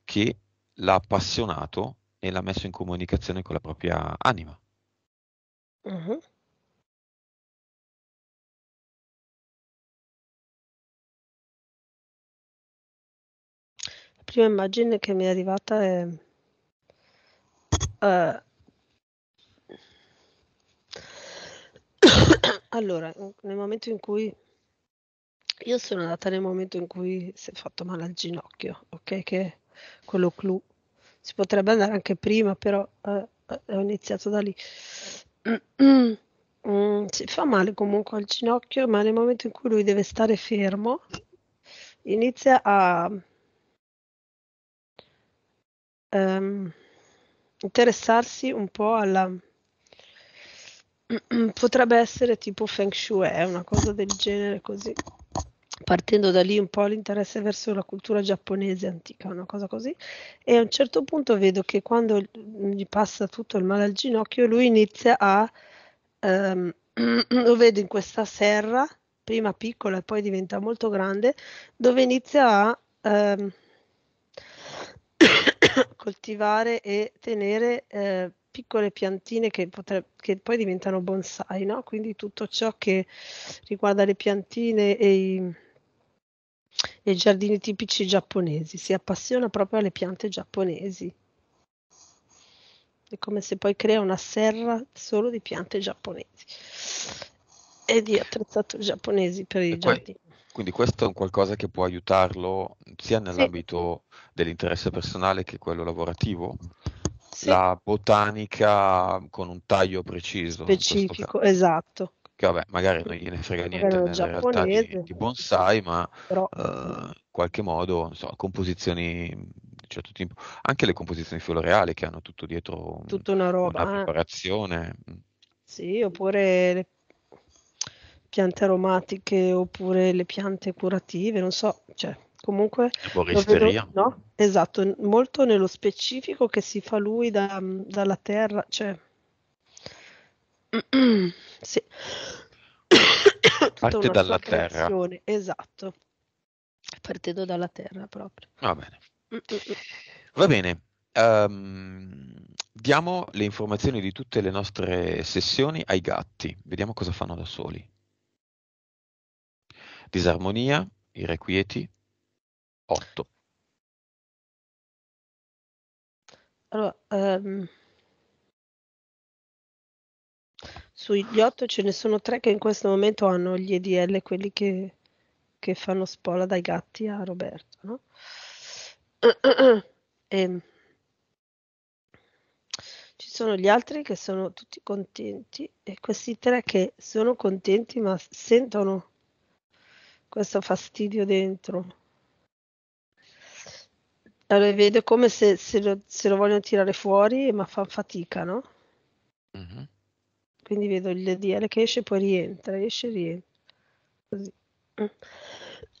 che l'ha appassionato e l'ha messo in comunicazione con la propria anima. Uh-huh. Mm-hmm. La prima immagine che mi è arrivata è Uh, allora, nel momento in cui io sono andata nel momento in cui si è fatto male al ginocchio, ok? Che è quello clou. Si potrebbe andare anche prima, però eh, ho iniziato da lì. Mm, si fa male comunque al ginocchio, ma nel momento in cui lui deve stare fermo, inizia a... Um, interessarsi un po' alla... potrebbe essere tipo Feng Shui, eh, una cosa del genere così. Partendo da lì un po' l'interesse verso la cultura giapponese antica, una cosa così. E a un certo punto vedo che quando gli passa tutto il male al ginocchio, lui inizia a... Um, lo vedo in questa serra, prima piccola e poi diventa molto grande, dove inizia a... Um, coltivare e tenere eh, piccole piantine che, potre, che, poi diventano bonsai, no? quindi tutto ciò che riguarda le piantine e i, e i giardini tipici giapponesi, si appassiona proprio alle piante giapponesi. È come se poi crea una serra solo di piante giapponesi e di attrezzature giapponesi per i giardini. Quindi questo è un qualcosa che può aiutarlo sia nell'ambito sì. dell'interesse personale che quello lavorativo. Sì. La botanica con un taglio preciso. Specifico, esatto. Che vabbè, magari non gliene frega niente nella realtà di, di, bonsai, ma Però... eh, in qualche modo, so, composizioni certo tipo, anche le composizioni floreali che hanno tutto dietro Tutta una, roba, una ah. preparazione. Eh. Sì, oppure le piante aromatiche oppure le piante curative, non so, cioè comunque... Vedo, no? Esatto, molto nello specifico che si fa lui da, dalla terra, cioè... sì. Parte dalla terra. Esatto, partendo dalla terra proprio. Va bene. Mm, mm, mm. Va bene. Um, diamo le informazioni di tutte le nostre sessioni ai gatti, vediamo cosa fanno da soli. Disarmonia, irrequieti, 8. Allora, um, sugli 8 ce ne sono tre che in questo momento hanno gli EDL, quelli che, che fanno spola dai gatti a Roberto. No? E, ehm, ci sono gli altri che sono tutti contenti e questi tre che sono contenti ma sentono questo fastidio dentro. Allora vedo come se, se, lo, se lo vogliono tirare fuori, ma fa fatica, no? Mm-hmm. Quindi vedo il DL che esce, poi rientra, esce, e rientra. Così.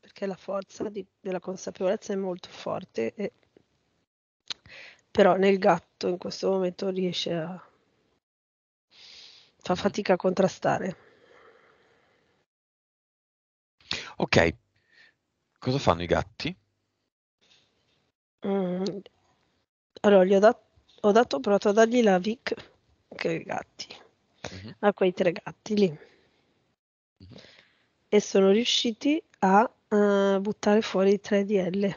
Perché la forza di, della consapevolezza è molto forte, e, però nel gatto in questo momento riesce a... fa mhm. fatica a contrastare. Ok, cosa fanno i gatti? Mm, Allora, gli ho, dat- ho dato, ho provato a dargli la Vic, che i gatti, Mhm, a quei tre gatti lì. mhm. E sono riusciti a eh, buttare fuori i 3DL.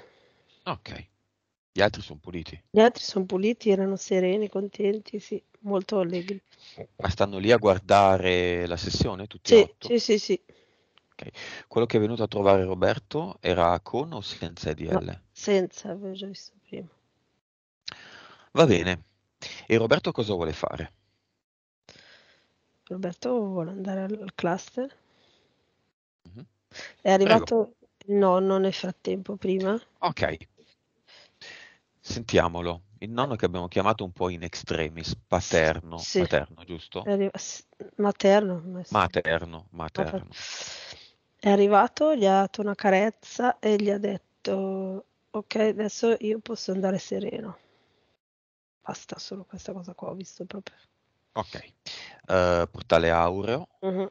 Ok, gli altri sono puliti, Gli altri sono puliti, erano sereni, contenti, sì, molto allegri. ma stanno lì a guardare la sessione tutti e otto? sì, sì, sì. Quello che è venuto a trovare Roberto era con o senza EDL? No, senza, avevo già visto prima. Va bene. E Roberto cosa vuole fare? Roberto vuole andare al cluster. Mm-hmm. È arrivato Prego. il nonno nel frattempo prima. Ok. Sentiamolo. Il nonno che abbiamo chiamato un po' in extremis, paterno, sì. paterno giusto? Arri- materno. Materno, materno. materno. È arrivato, gli ha dato una carezza e gli ha detto ok, adesso io posso andare sereno. Basta solo questa cosa qua, ho visto proprio. Ok. Uh, portale aureo. Uh-huh.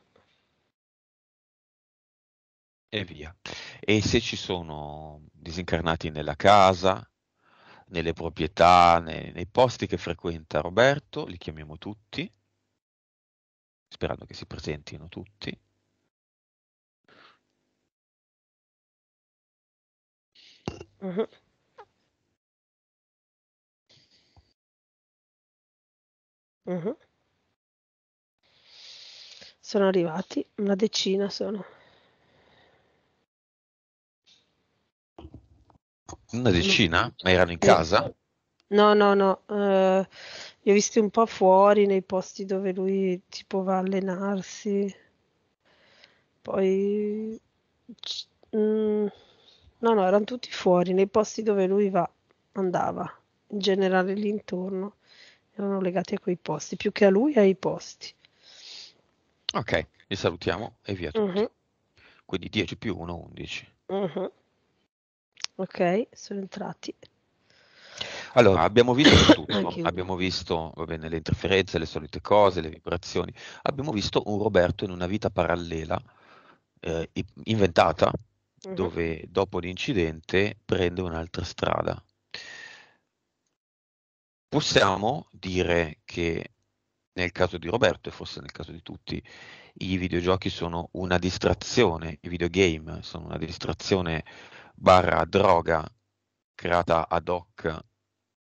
E via. E se ci sono disincarnati nella casa, nelle proprietà, nei, nei posti che frequenta Roberto, li chiamiamo tutti, sperando che si presentino tutti. Mh-mh. Mh-mh. Sono arrivati, una decina sono. Una decina? Ma erano in Sì. casa? No, no, no, ehm, li ho visti un po' fuori nei posti dove lui tipo va a allenarsi. Poi c mhmm No, no, erano tutti fuori, nei posti dove lui va, andava, in generale l'intorno, erano legati a quei posti, più che a lui, ai posti. Ok, li salutiamo e via tutti. Uh-huh. Mhm. Quindi 10 più 1, 11. Uh-huh. Ok, sono entrati. Allora, abbiamo visto tutto, abbiamo visto bene, le interferenze, le solite cose, le vibrazioni, abbiamo visto un Roberto in una vita parallela, eh, inventata, dove dopo l'incidente prende un'altra strada. Possiamo dire che nel caso di Roberto e forse nel caso di tutti, i videogiochi sono una distrazione, i videogame sono una distrazione barra droga creata ad hoc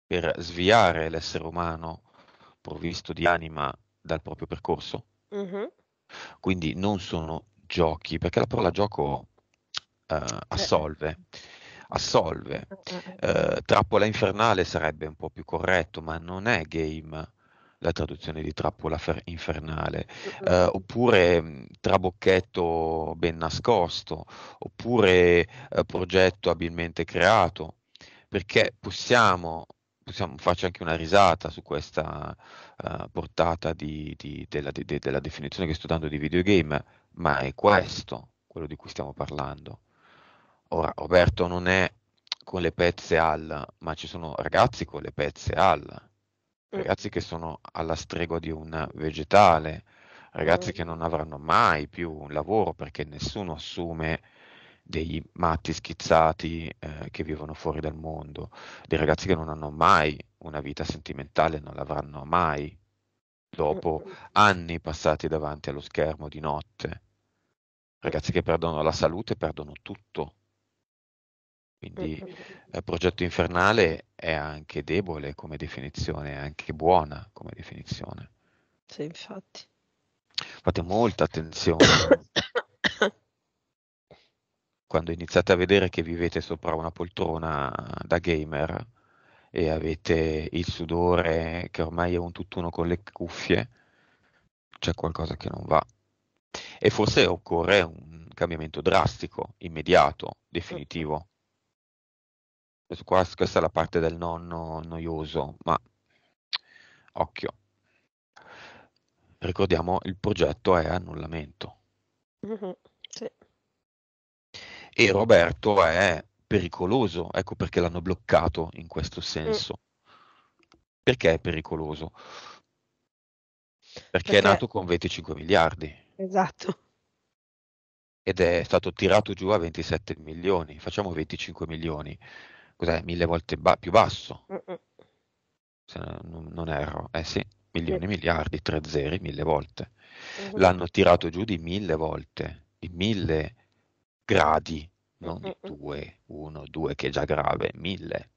per sviare l'essere umano provvisto di anima dal proprio percorso. Uh-huh. Quindi non sono giochi, perché la parola gioco uh, assolve. Assolve. Uh, trappola infernale sarebbe un po' più corretto, ma non è game la traduzione di trappola fer- infernale, uh, oppure mm, trabocchetto ben nascosto, oppure uh, progetto abilmente creato, perché possiamo, possiamo, farci anche una risata su questa uh, portata di, di, della, di, della definizione che sto dando di videogame, ma è questo quello di cui stiamo parlando. Ora, Roberto non è con le pezze al, ma ci sono ragazzi con le pezze al, mm. ragazzi che sono alla stregua di un vegetale, ragazzi mm. che non avranno mai più un lavoro perché nessuno assume dei matti schizzati eh, che vivono fuori dal mondo, dei ragazzi che non hanno mai una vita sentimentale, non l'avranno mai dopo mm. anni passati davanti allo schermo di notte, ragazzi che perdono la salute, perdono tutto quindi il eh, progetto infernale è anche debole come definizione, è anche buona come definizione. Sì, infatti. Fate molta attenzione. Quando iniziate a vedere che vivete sopra una poltrona da gamer e avete il sudore che ormai è un tutt'uno con le cuffie, c'è qualcosa che non va. E forse occorre un cambiamento drastico, immediato, definitivo Qua, questa è la parte del nonno noioso, ma occhio. Ricordiamo, il progetto è annullamento. Mm-hmm, sì. E Roberto è pericoloso, ecco perché l'hanno bloccato in questo senso. Mm. Perché è pericoloso? Perché, perché è nato con 25 miliardi. Esatto. Ed è stato tirato giù a 27 milioni, facciamo 25 milioni cos'è, mille volte ba- più basso, se non, non erro, eh sì, milioni, mm. miliardi, tre zeri, mille volte. Mm-hmm. L'hanno tirato giù di mille volte, di mille gradi, non di due, uno, due, che è già grave, mille.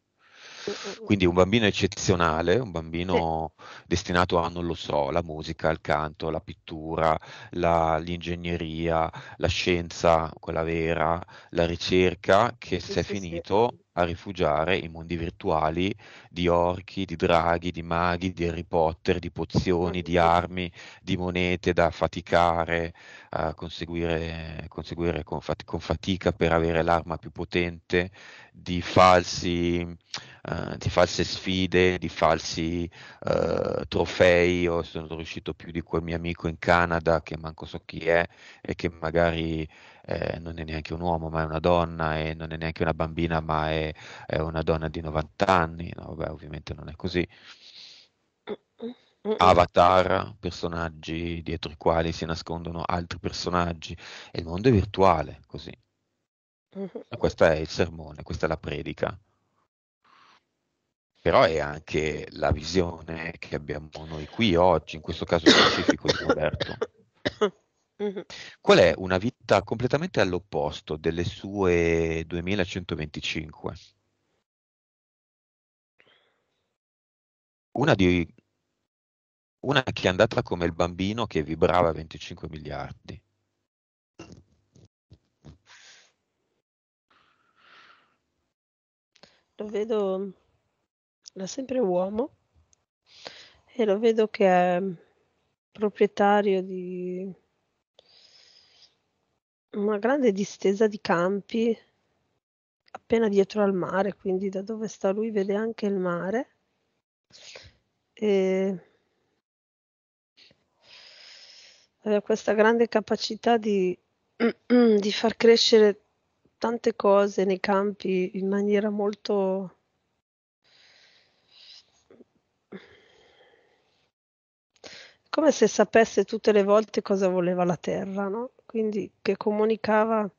Quindi un bambino eccezionale, un bambino sì. destinato a, non lo so, la musica, il canto, la pittura, la, l'ingegneria, la scienza, quella vera, la ricerca, che sì, se è sì, finito a rifugiare in mondi virtuali di orchi, di draghi, di maghi, di Harry Potter, di pozioni, di armi, di monete da faticare a conseguire, conseguire con, fat- con, fatica per avere l'arma più potente, di, falsi, uh, di false sfide, di falsi uh, trofei. Io sono riuscito più di quel mio amico in Canada che manco so chi è e che magari eh, non è neanche un uomo ma è una donna e non è neanche una bambina ma è, è una donna di 90 anni, no, vabbè ovviamente non è così. Avatar, personaggi dietro i quali si nascondono altri personaggi e il mondo è virtuale così. Mm-hmm. questo è il sermone, questa è la predica però è anche la visione che abbiamo noi qui oggi, in questo caso specifico di Roberto. Qual è una vita completamente all'opposto delle sue 2125? Una di una che è andata come il bambino che vibrava 25 miliardi. Lo vedo, da sempre uomo e lo vedo che è proprietario di una grande distesa di campi appena dietro al mare, quindi da dove sta lui vede anche il mare. E aveva questa grande capacità di, di far crescere tante cose nei campi in maniera molto come se sapesse tutte le volte cosa voleva la terra, no? quindi che comunicava,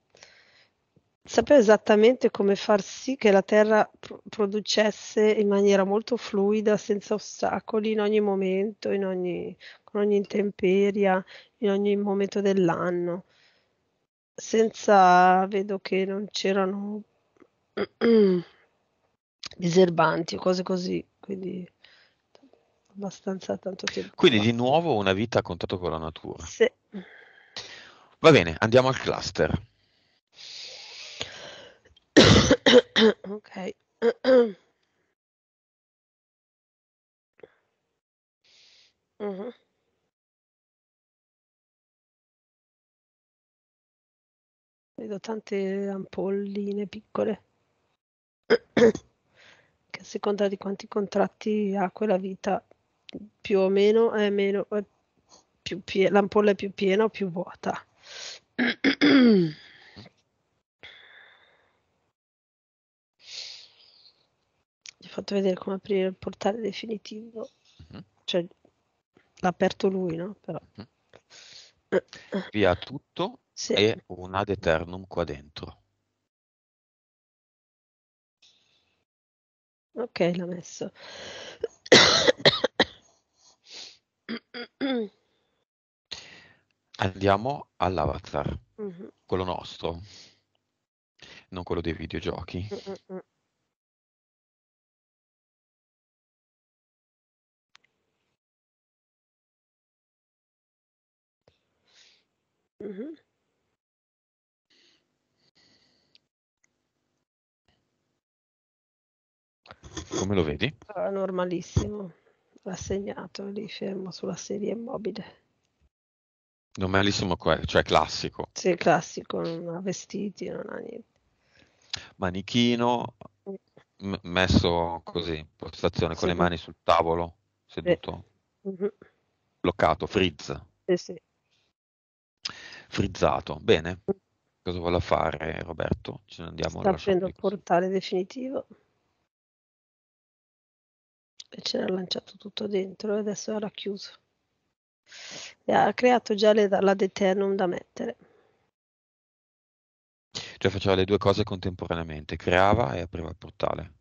sapeva esattamente come far sì che la terra pro- producesse in maniera molto fluida, senza ostacoli, in ogni momento, in ogni, con ogni intemperia, in ogni momento dell'anno. Senza, vedo che non c'erano diserbanti o cose così, quindi abbastanza tanto tempo. Quindi fa. di nuovo una vita a contatto con la natura. Sì. Va bene, andiamo al cluster. ok. uh-huh. Vedo tante ampolline piccole. che a seconda di quanti contratti ha quella vita, più o meno è meno. È più pie- l'ampolla è più piena o più vuota. Ti ho fatto vedere come aprire il portale definitivo. Mm-hmm. Cioè, l'ha aperto lui, no? Però. Mm-hmm. Via tutto sì. e un ad eternum qua dentro. Ok, l'ha messo. Andiamo all'avatar, mm-hmm. quello nostro, non quello dei videogiochi. mm Come lo vedi? Normalissimo, rassegnato lì fermo sulla sedia immobile. Normalissimo, cioè classico. Sì, classico, non ha vestiti, non ha niente. Manichino mm. m- messo così, postazione con le mani sul tavolo, seduto, mm bloccato, frizz. Sì, sì. Frizzato, bene. Mm. Cosa vuole fare Roberto? Ce ne andiamo Sta aprendo il portale definitivo e ce l'ha lanciato tutto dentro e adesso era chiuso ha creato già le, la Deternum da mettere. Cioè faceva le due cose contemporaneamente, creava e apriva il portale.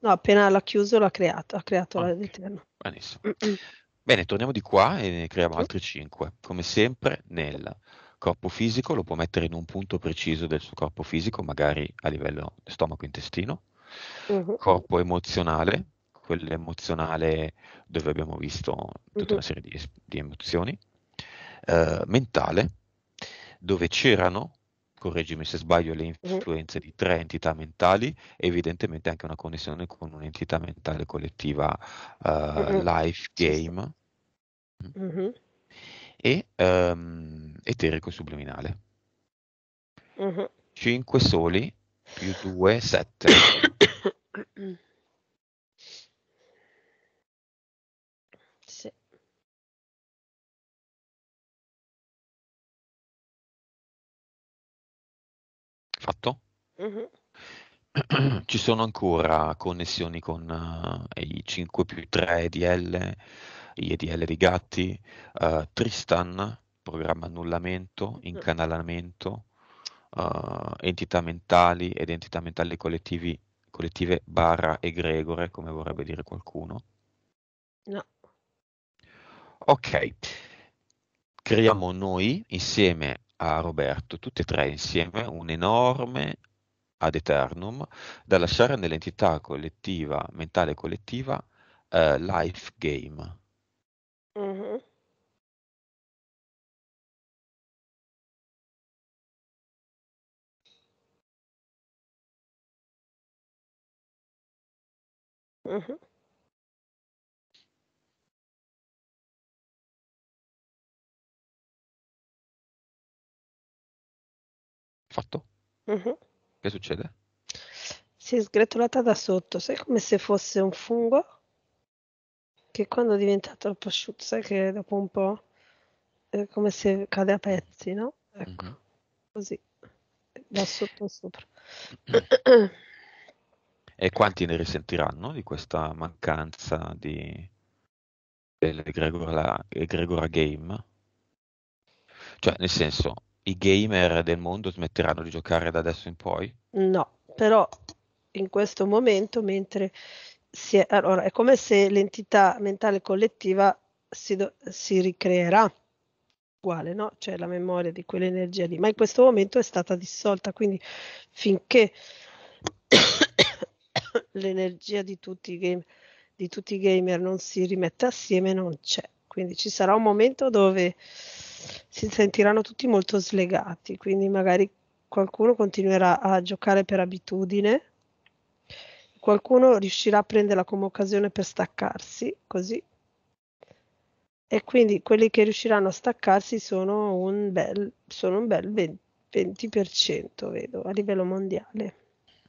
No, appena l'ha chiuso l'ha creato, ha creato okay. la Deternum. Benissimo. Bene, torniamo di qua e ne creiamo altri 5. Come sempre nel corpo fisico lo può mettere in un punto preciso del suo corpo fisico, magari a livello stomaco-intestino. Uh-huh. Mm-hmm. Corpo emozionale, quello emozionale dove abbiamo visto tutta mhm. una serie di, di emozioni, eh, mentale, dove c'erano, correggimi se sbaglio, le mhm. influenze di tre entità mentali evidentemente anche una connessione con un'entità mentale collettiva eh, mhm. life game mm. e ehm, eterico subliminale. 5 soli più 2, 7. fatto. Uh-huh. Ci sono ancora connessioni con uh, i 5 più 3 EDL, gli EDL di gatti, uh, Tristan, programma annullamento, mm-hmm. incanalamento, uh, eh, entità mentali ed entità mentali collettivi, collettive barra egregore, come vorrebbe dire qualcuno. No. Ok, creiamo noi insieme a Roberto, tutte e tre insieme, un enorme ad eternum da lasciare nell'entità collettiva, mentale collettiva, eh, life game. Mm-hmm. Mm-hmm. Fatto. Uh-huh. Che succede? Si è sgretolata da sotto, sai come se fosse un fungo? Che quando è diventa troppo asciutto, sai che dopo un po' è come se cade a pezzi, no? Ecco, uh-huh. così, da sotto sopra. e quanti ne risentiranno di questa mancanza di... dell'egregora la... Game? Cioè, nel senso, i gamer del mondo smetteranno di giocare da adesso in poi? No, però in questo momento, mentre si è, allora, è come se l'entità mentale collettiva si, do, si ricreerà uguale, no? Cioè la memoria di quell'energia lì, ma in questo momento è stata dissolta, quindi finché l'energia di tutti, game, di tutti i gamer non si rimette assieme non c'è. Quindi ci sarà un momento dove si sentiranno tutti molto slegati, quindi magari qualcuno continuerà a giocare per abitudine, qualcuno riuscirà a prenderla come occasione per staccarsi, così. E quindi quelli che riusciranno a staccarsi sono un bel, sono un bel 20, 20%, vedo, a livello mondiale.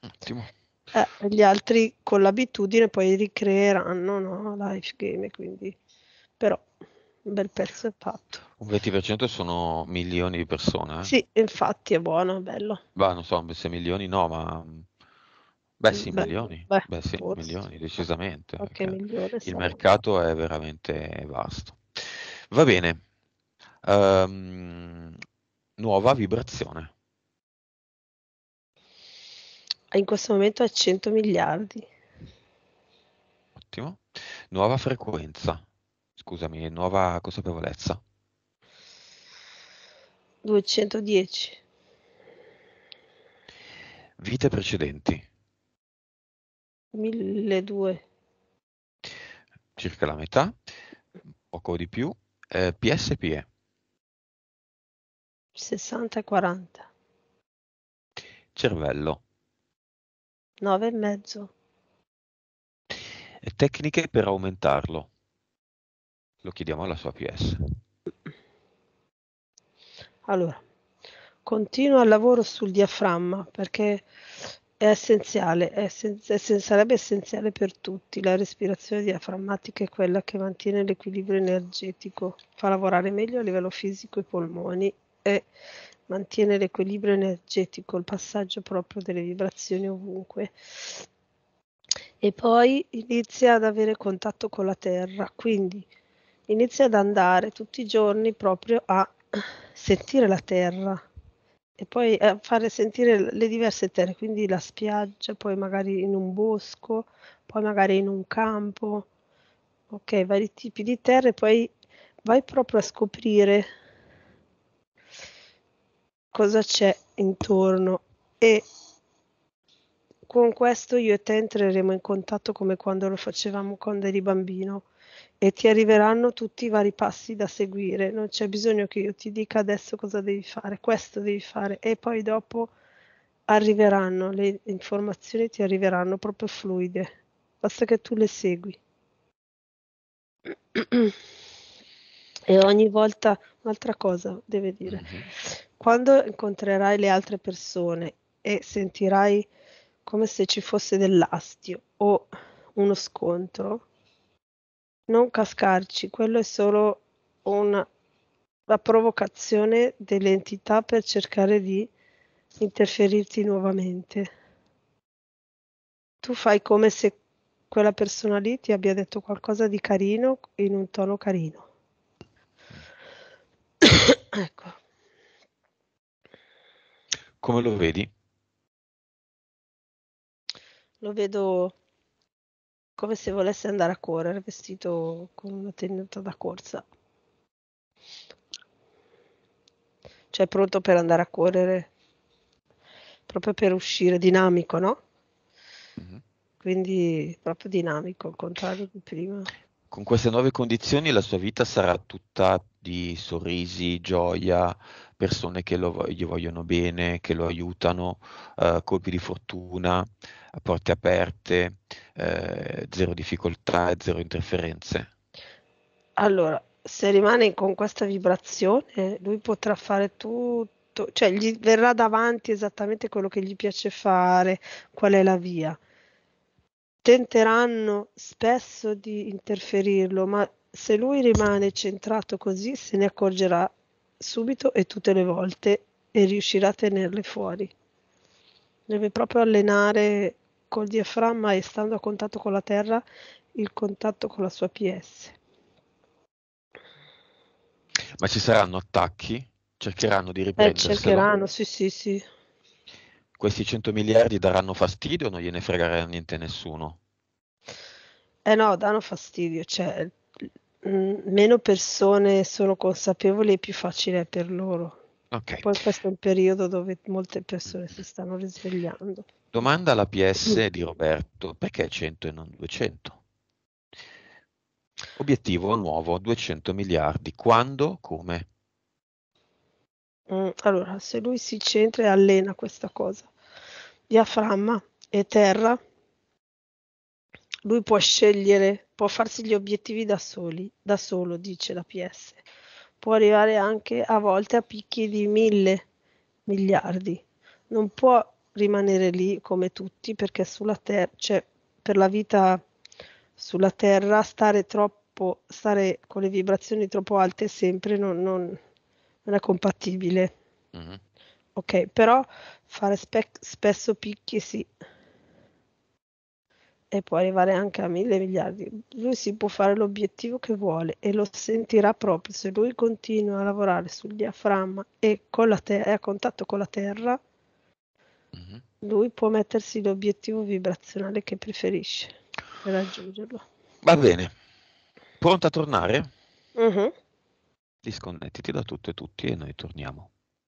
Ottimo. Eh, gli altri con l'abitudine poi ricreeranno no, live game, quindi però un bel pezzo è fatto. Un 20% sono milioni di persone. Eh? Sì, infatti è buono, è bello. Bah, non so se milioni no, ma... Beh sì, beh, milioni. Beh, beh sì, forse. milioni, decisamente. Okay, migliore, il mercato è veramente vasto. Va bene. Um, nuova vibrazione. Ah, in questo momento è 100 miliardi. Ottimo. Nuova frequenza scusami, nuova consapevolezza. 210. Vite precedenti. 1200. Circa la metà, poco di più. Eh, PSPE. 60-40. Cervello. 9 e mezzo. tecniche per aumentarlo. Lo chiediamo alla sua PS. Allora, continua il lavoro sul diaframma perché è essenziale, è sen- sarebbe essenziale per tutti. La respirazione diaframmatica è quella che mantiene l'equilibrio energetico, fa lavorare meglio a livello fisico i polmoni e mantiene l'equilibrio energetico, il passaggio proprio delle vibrazioni ovunque. E poi inizia ad avere contatto con la terra, quindi inizia ad andare tutti i giorni proprio a sentire la terra e poi a fare sentire le diverse terre, quindi la spiaggia, poi magari in un bosco, poi magari in un campo, ok, vari tipi di terre, poi vai proprio a scoprire cosa c'è intorno e con questo io e te entreremo in contatto come quando lo facevamo con dei bambino e ti arriveranno tutti i vari passi da seguire, non c'è bisogno che io ti dica adesso cosa devi fare, questo devi fare e poi dopo arriveranno, le informazioni ti arriveranno proprio fluide, basta che tu le segui. E ogni volta, un'altra cosa deve dire, mhm. quando incontrerai le altre persone e sentirai come se ci fosse dell'astio o uno scontro, non cascarci, quello è solo una la provocazione dell'entità per cercare di interferirti nuovamente. Tu fai come se quella persona lì ti abbia detto qualcosa di carino in un tono carino. ecco. Come lo vedi? Lo vedo come se volesse andare a correre, vestito con una tenuta da corsa. Cioè pronto per andare a correre, proprio per uscire, dinamico, no? Mm-hmm. Quindi proprio dinamico, al contrario di prima. Con queste nuove condizioni la sua vita sarà tutta di sorrisi, gioia, persone che lo, gli vogliono bene, che lo aiutano, eh, colpi di fortuna, porte aperte, eh, zero difficoltà zero interferenze. Allora, se rimane con questa vibrazione, lui potrà fare tutto, cioè gli verrà davanti esattamente quello che gli piace fare, qual è la via. Tenteranno spesso di interferirlo, ma se lui rimane centrato così se ne accorgerà subito e tutte le volte e riuscirà a tenerle fuori. Deve proprio allenare col diaframma e stando a contatto con la terra il contatto con la sua PS. Ma ci saranno attacchi? Cercheranno di riprendersi? Eh, cercheranno, sì, sì, sì. Questi 100 miliardi daranno fastidio o non gliene fregherà niente a nessuno? Eh no, danno fastidio, cioè Mm, meno persone sono consapevoli e più facile è per loro. Okay. Poi questo è un periodo dove molte persone si stanno risvegliando. Domanda alla PS di Roberto, perché 100 e non 200? Obiettivo nuovo, 200 miliardi. Quando? Come? Mm, allora, se lui si centra e allena questa cosa, diaframma e terra lui può scegliere, può farsi gli obiettivi da, soli, da solo, dice la PS. Può arrivare anche a volte a picchi di mille miliardi. Non può rimanere lì come tutti perché sulla Terra, cioè per la vita sulla Terra, stare troppo, stare con le vibrazioni troppo alte sempre non, non, non è compatibile. Mm-hmm. Ok, però fare spe- spesso picchi sì e può arrivare anche a mille miliardi. Lui si può fare l'obiettivo che vuole e lo sentirà proprio se lui continua a lavorare sul diaframma e, te- è a contatto con la terra. Mhm. Lui può mettersi l'obiettivo vibrazionale che preferisce per raggiungerlo. Va bene, pronta a tornare? Mm-hmm. Disconnettiti da tutte e tutti e noi torniamo.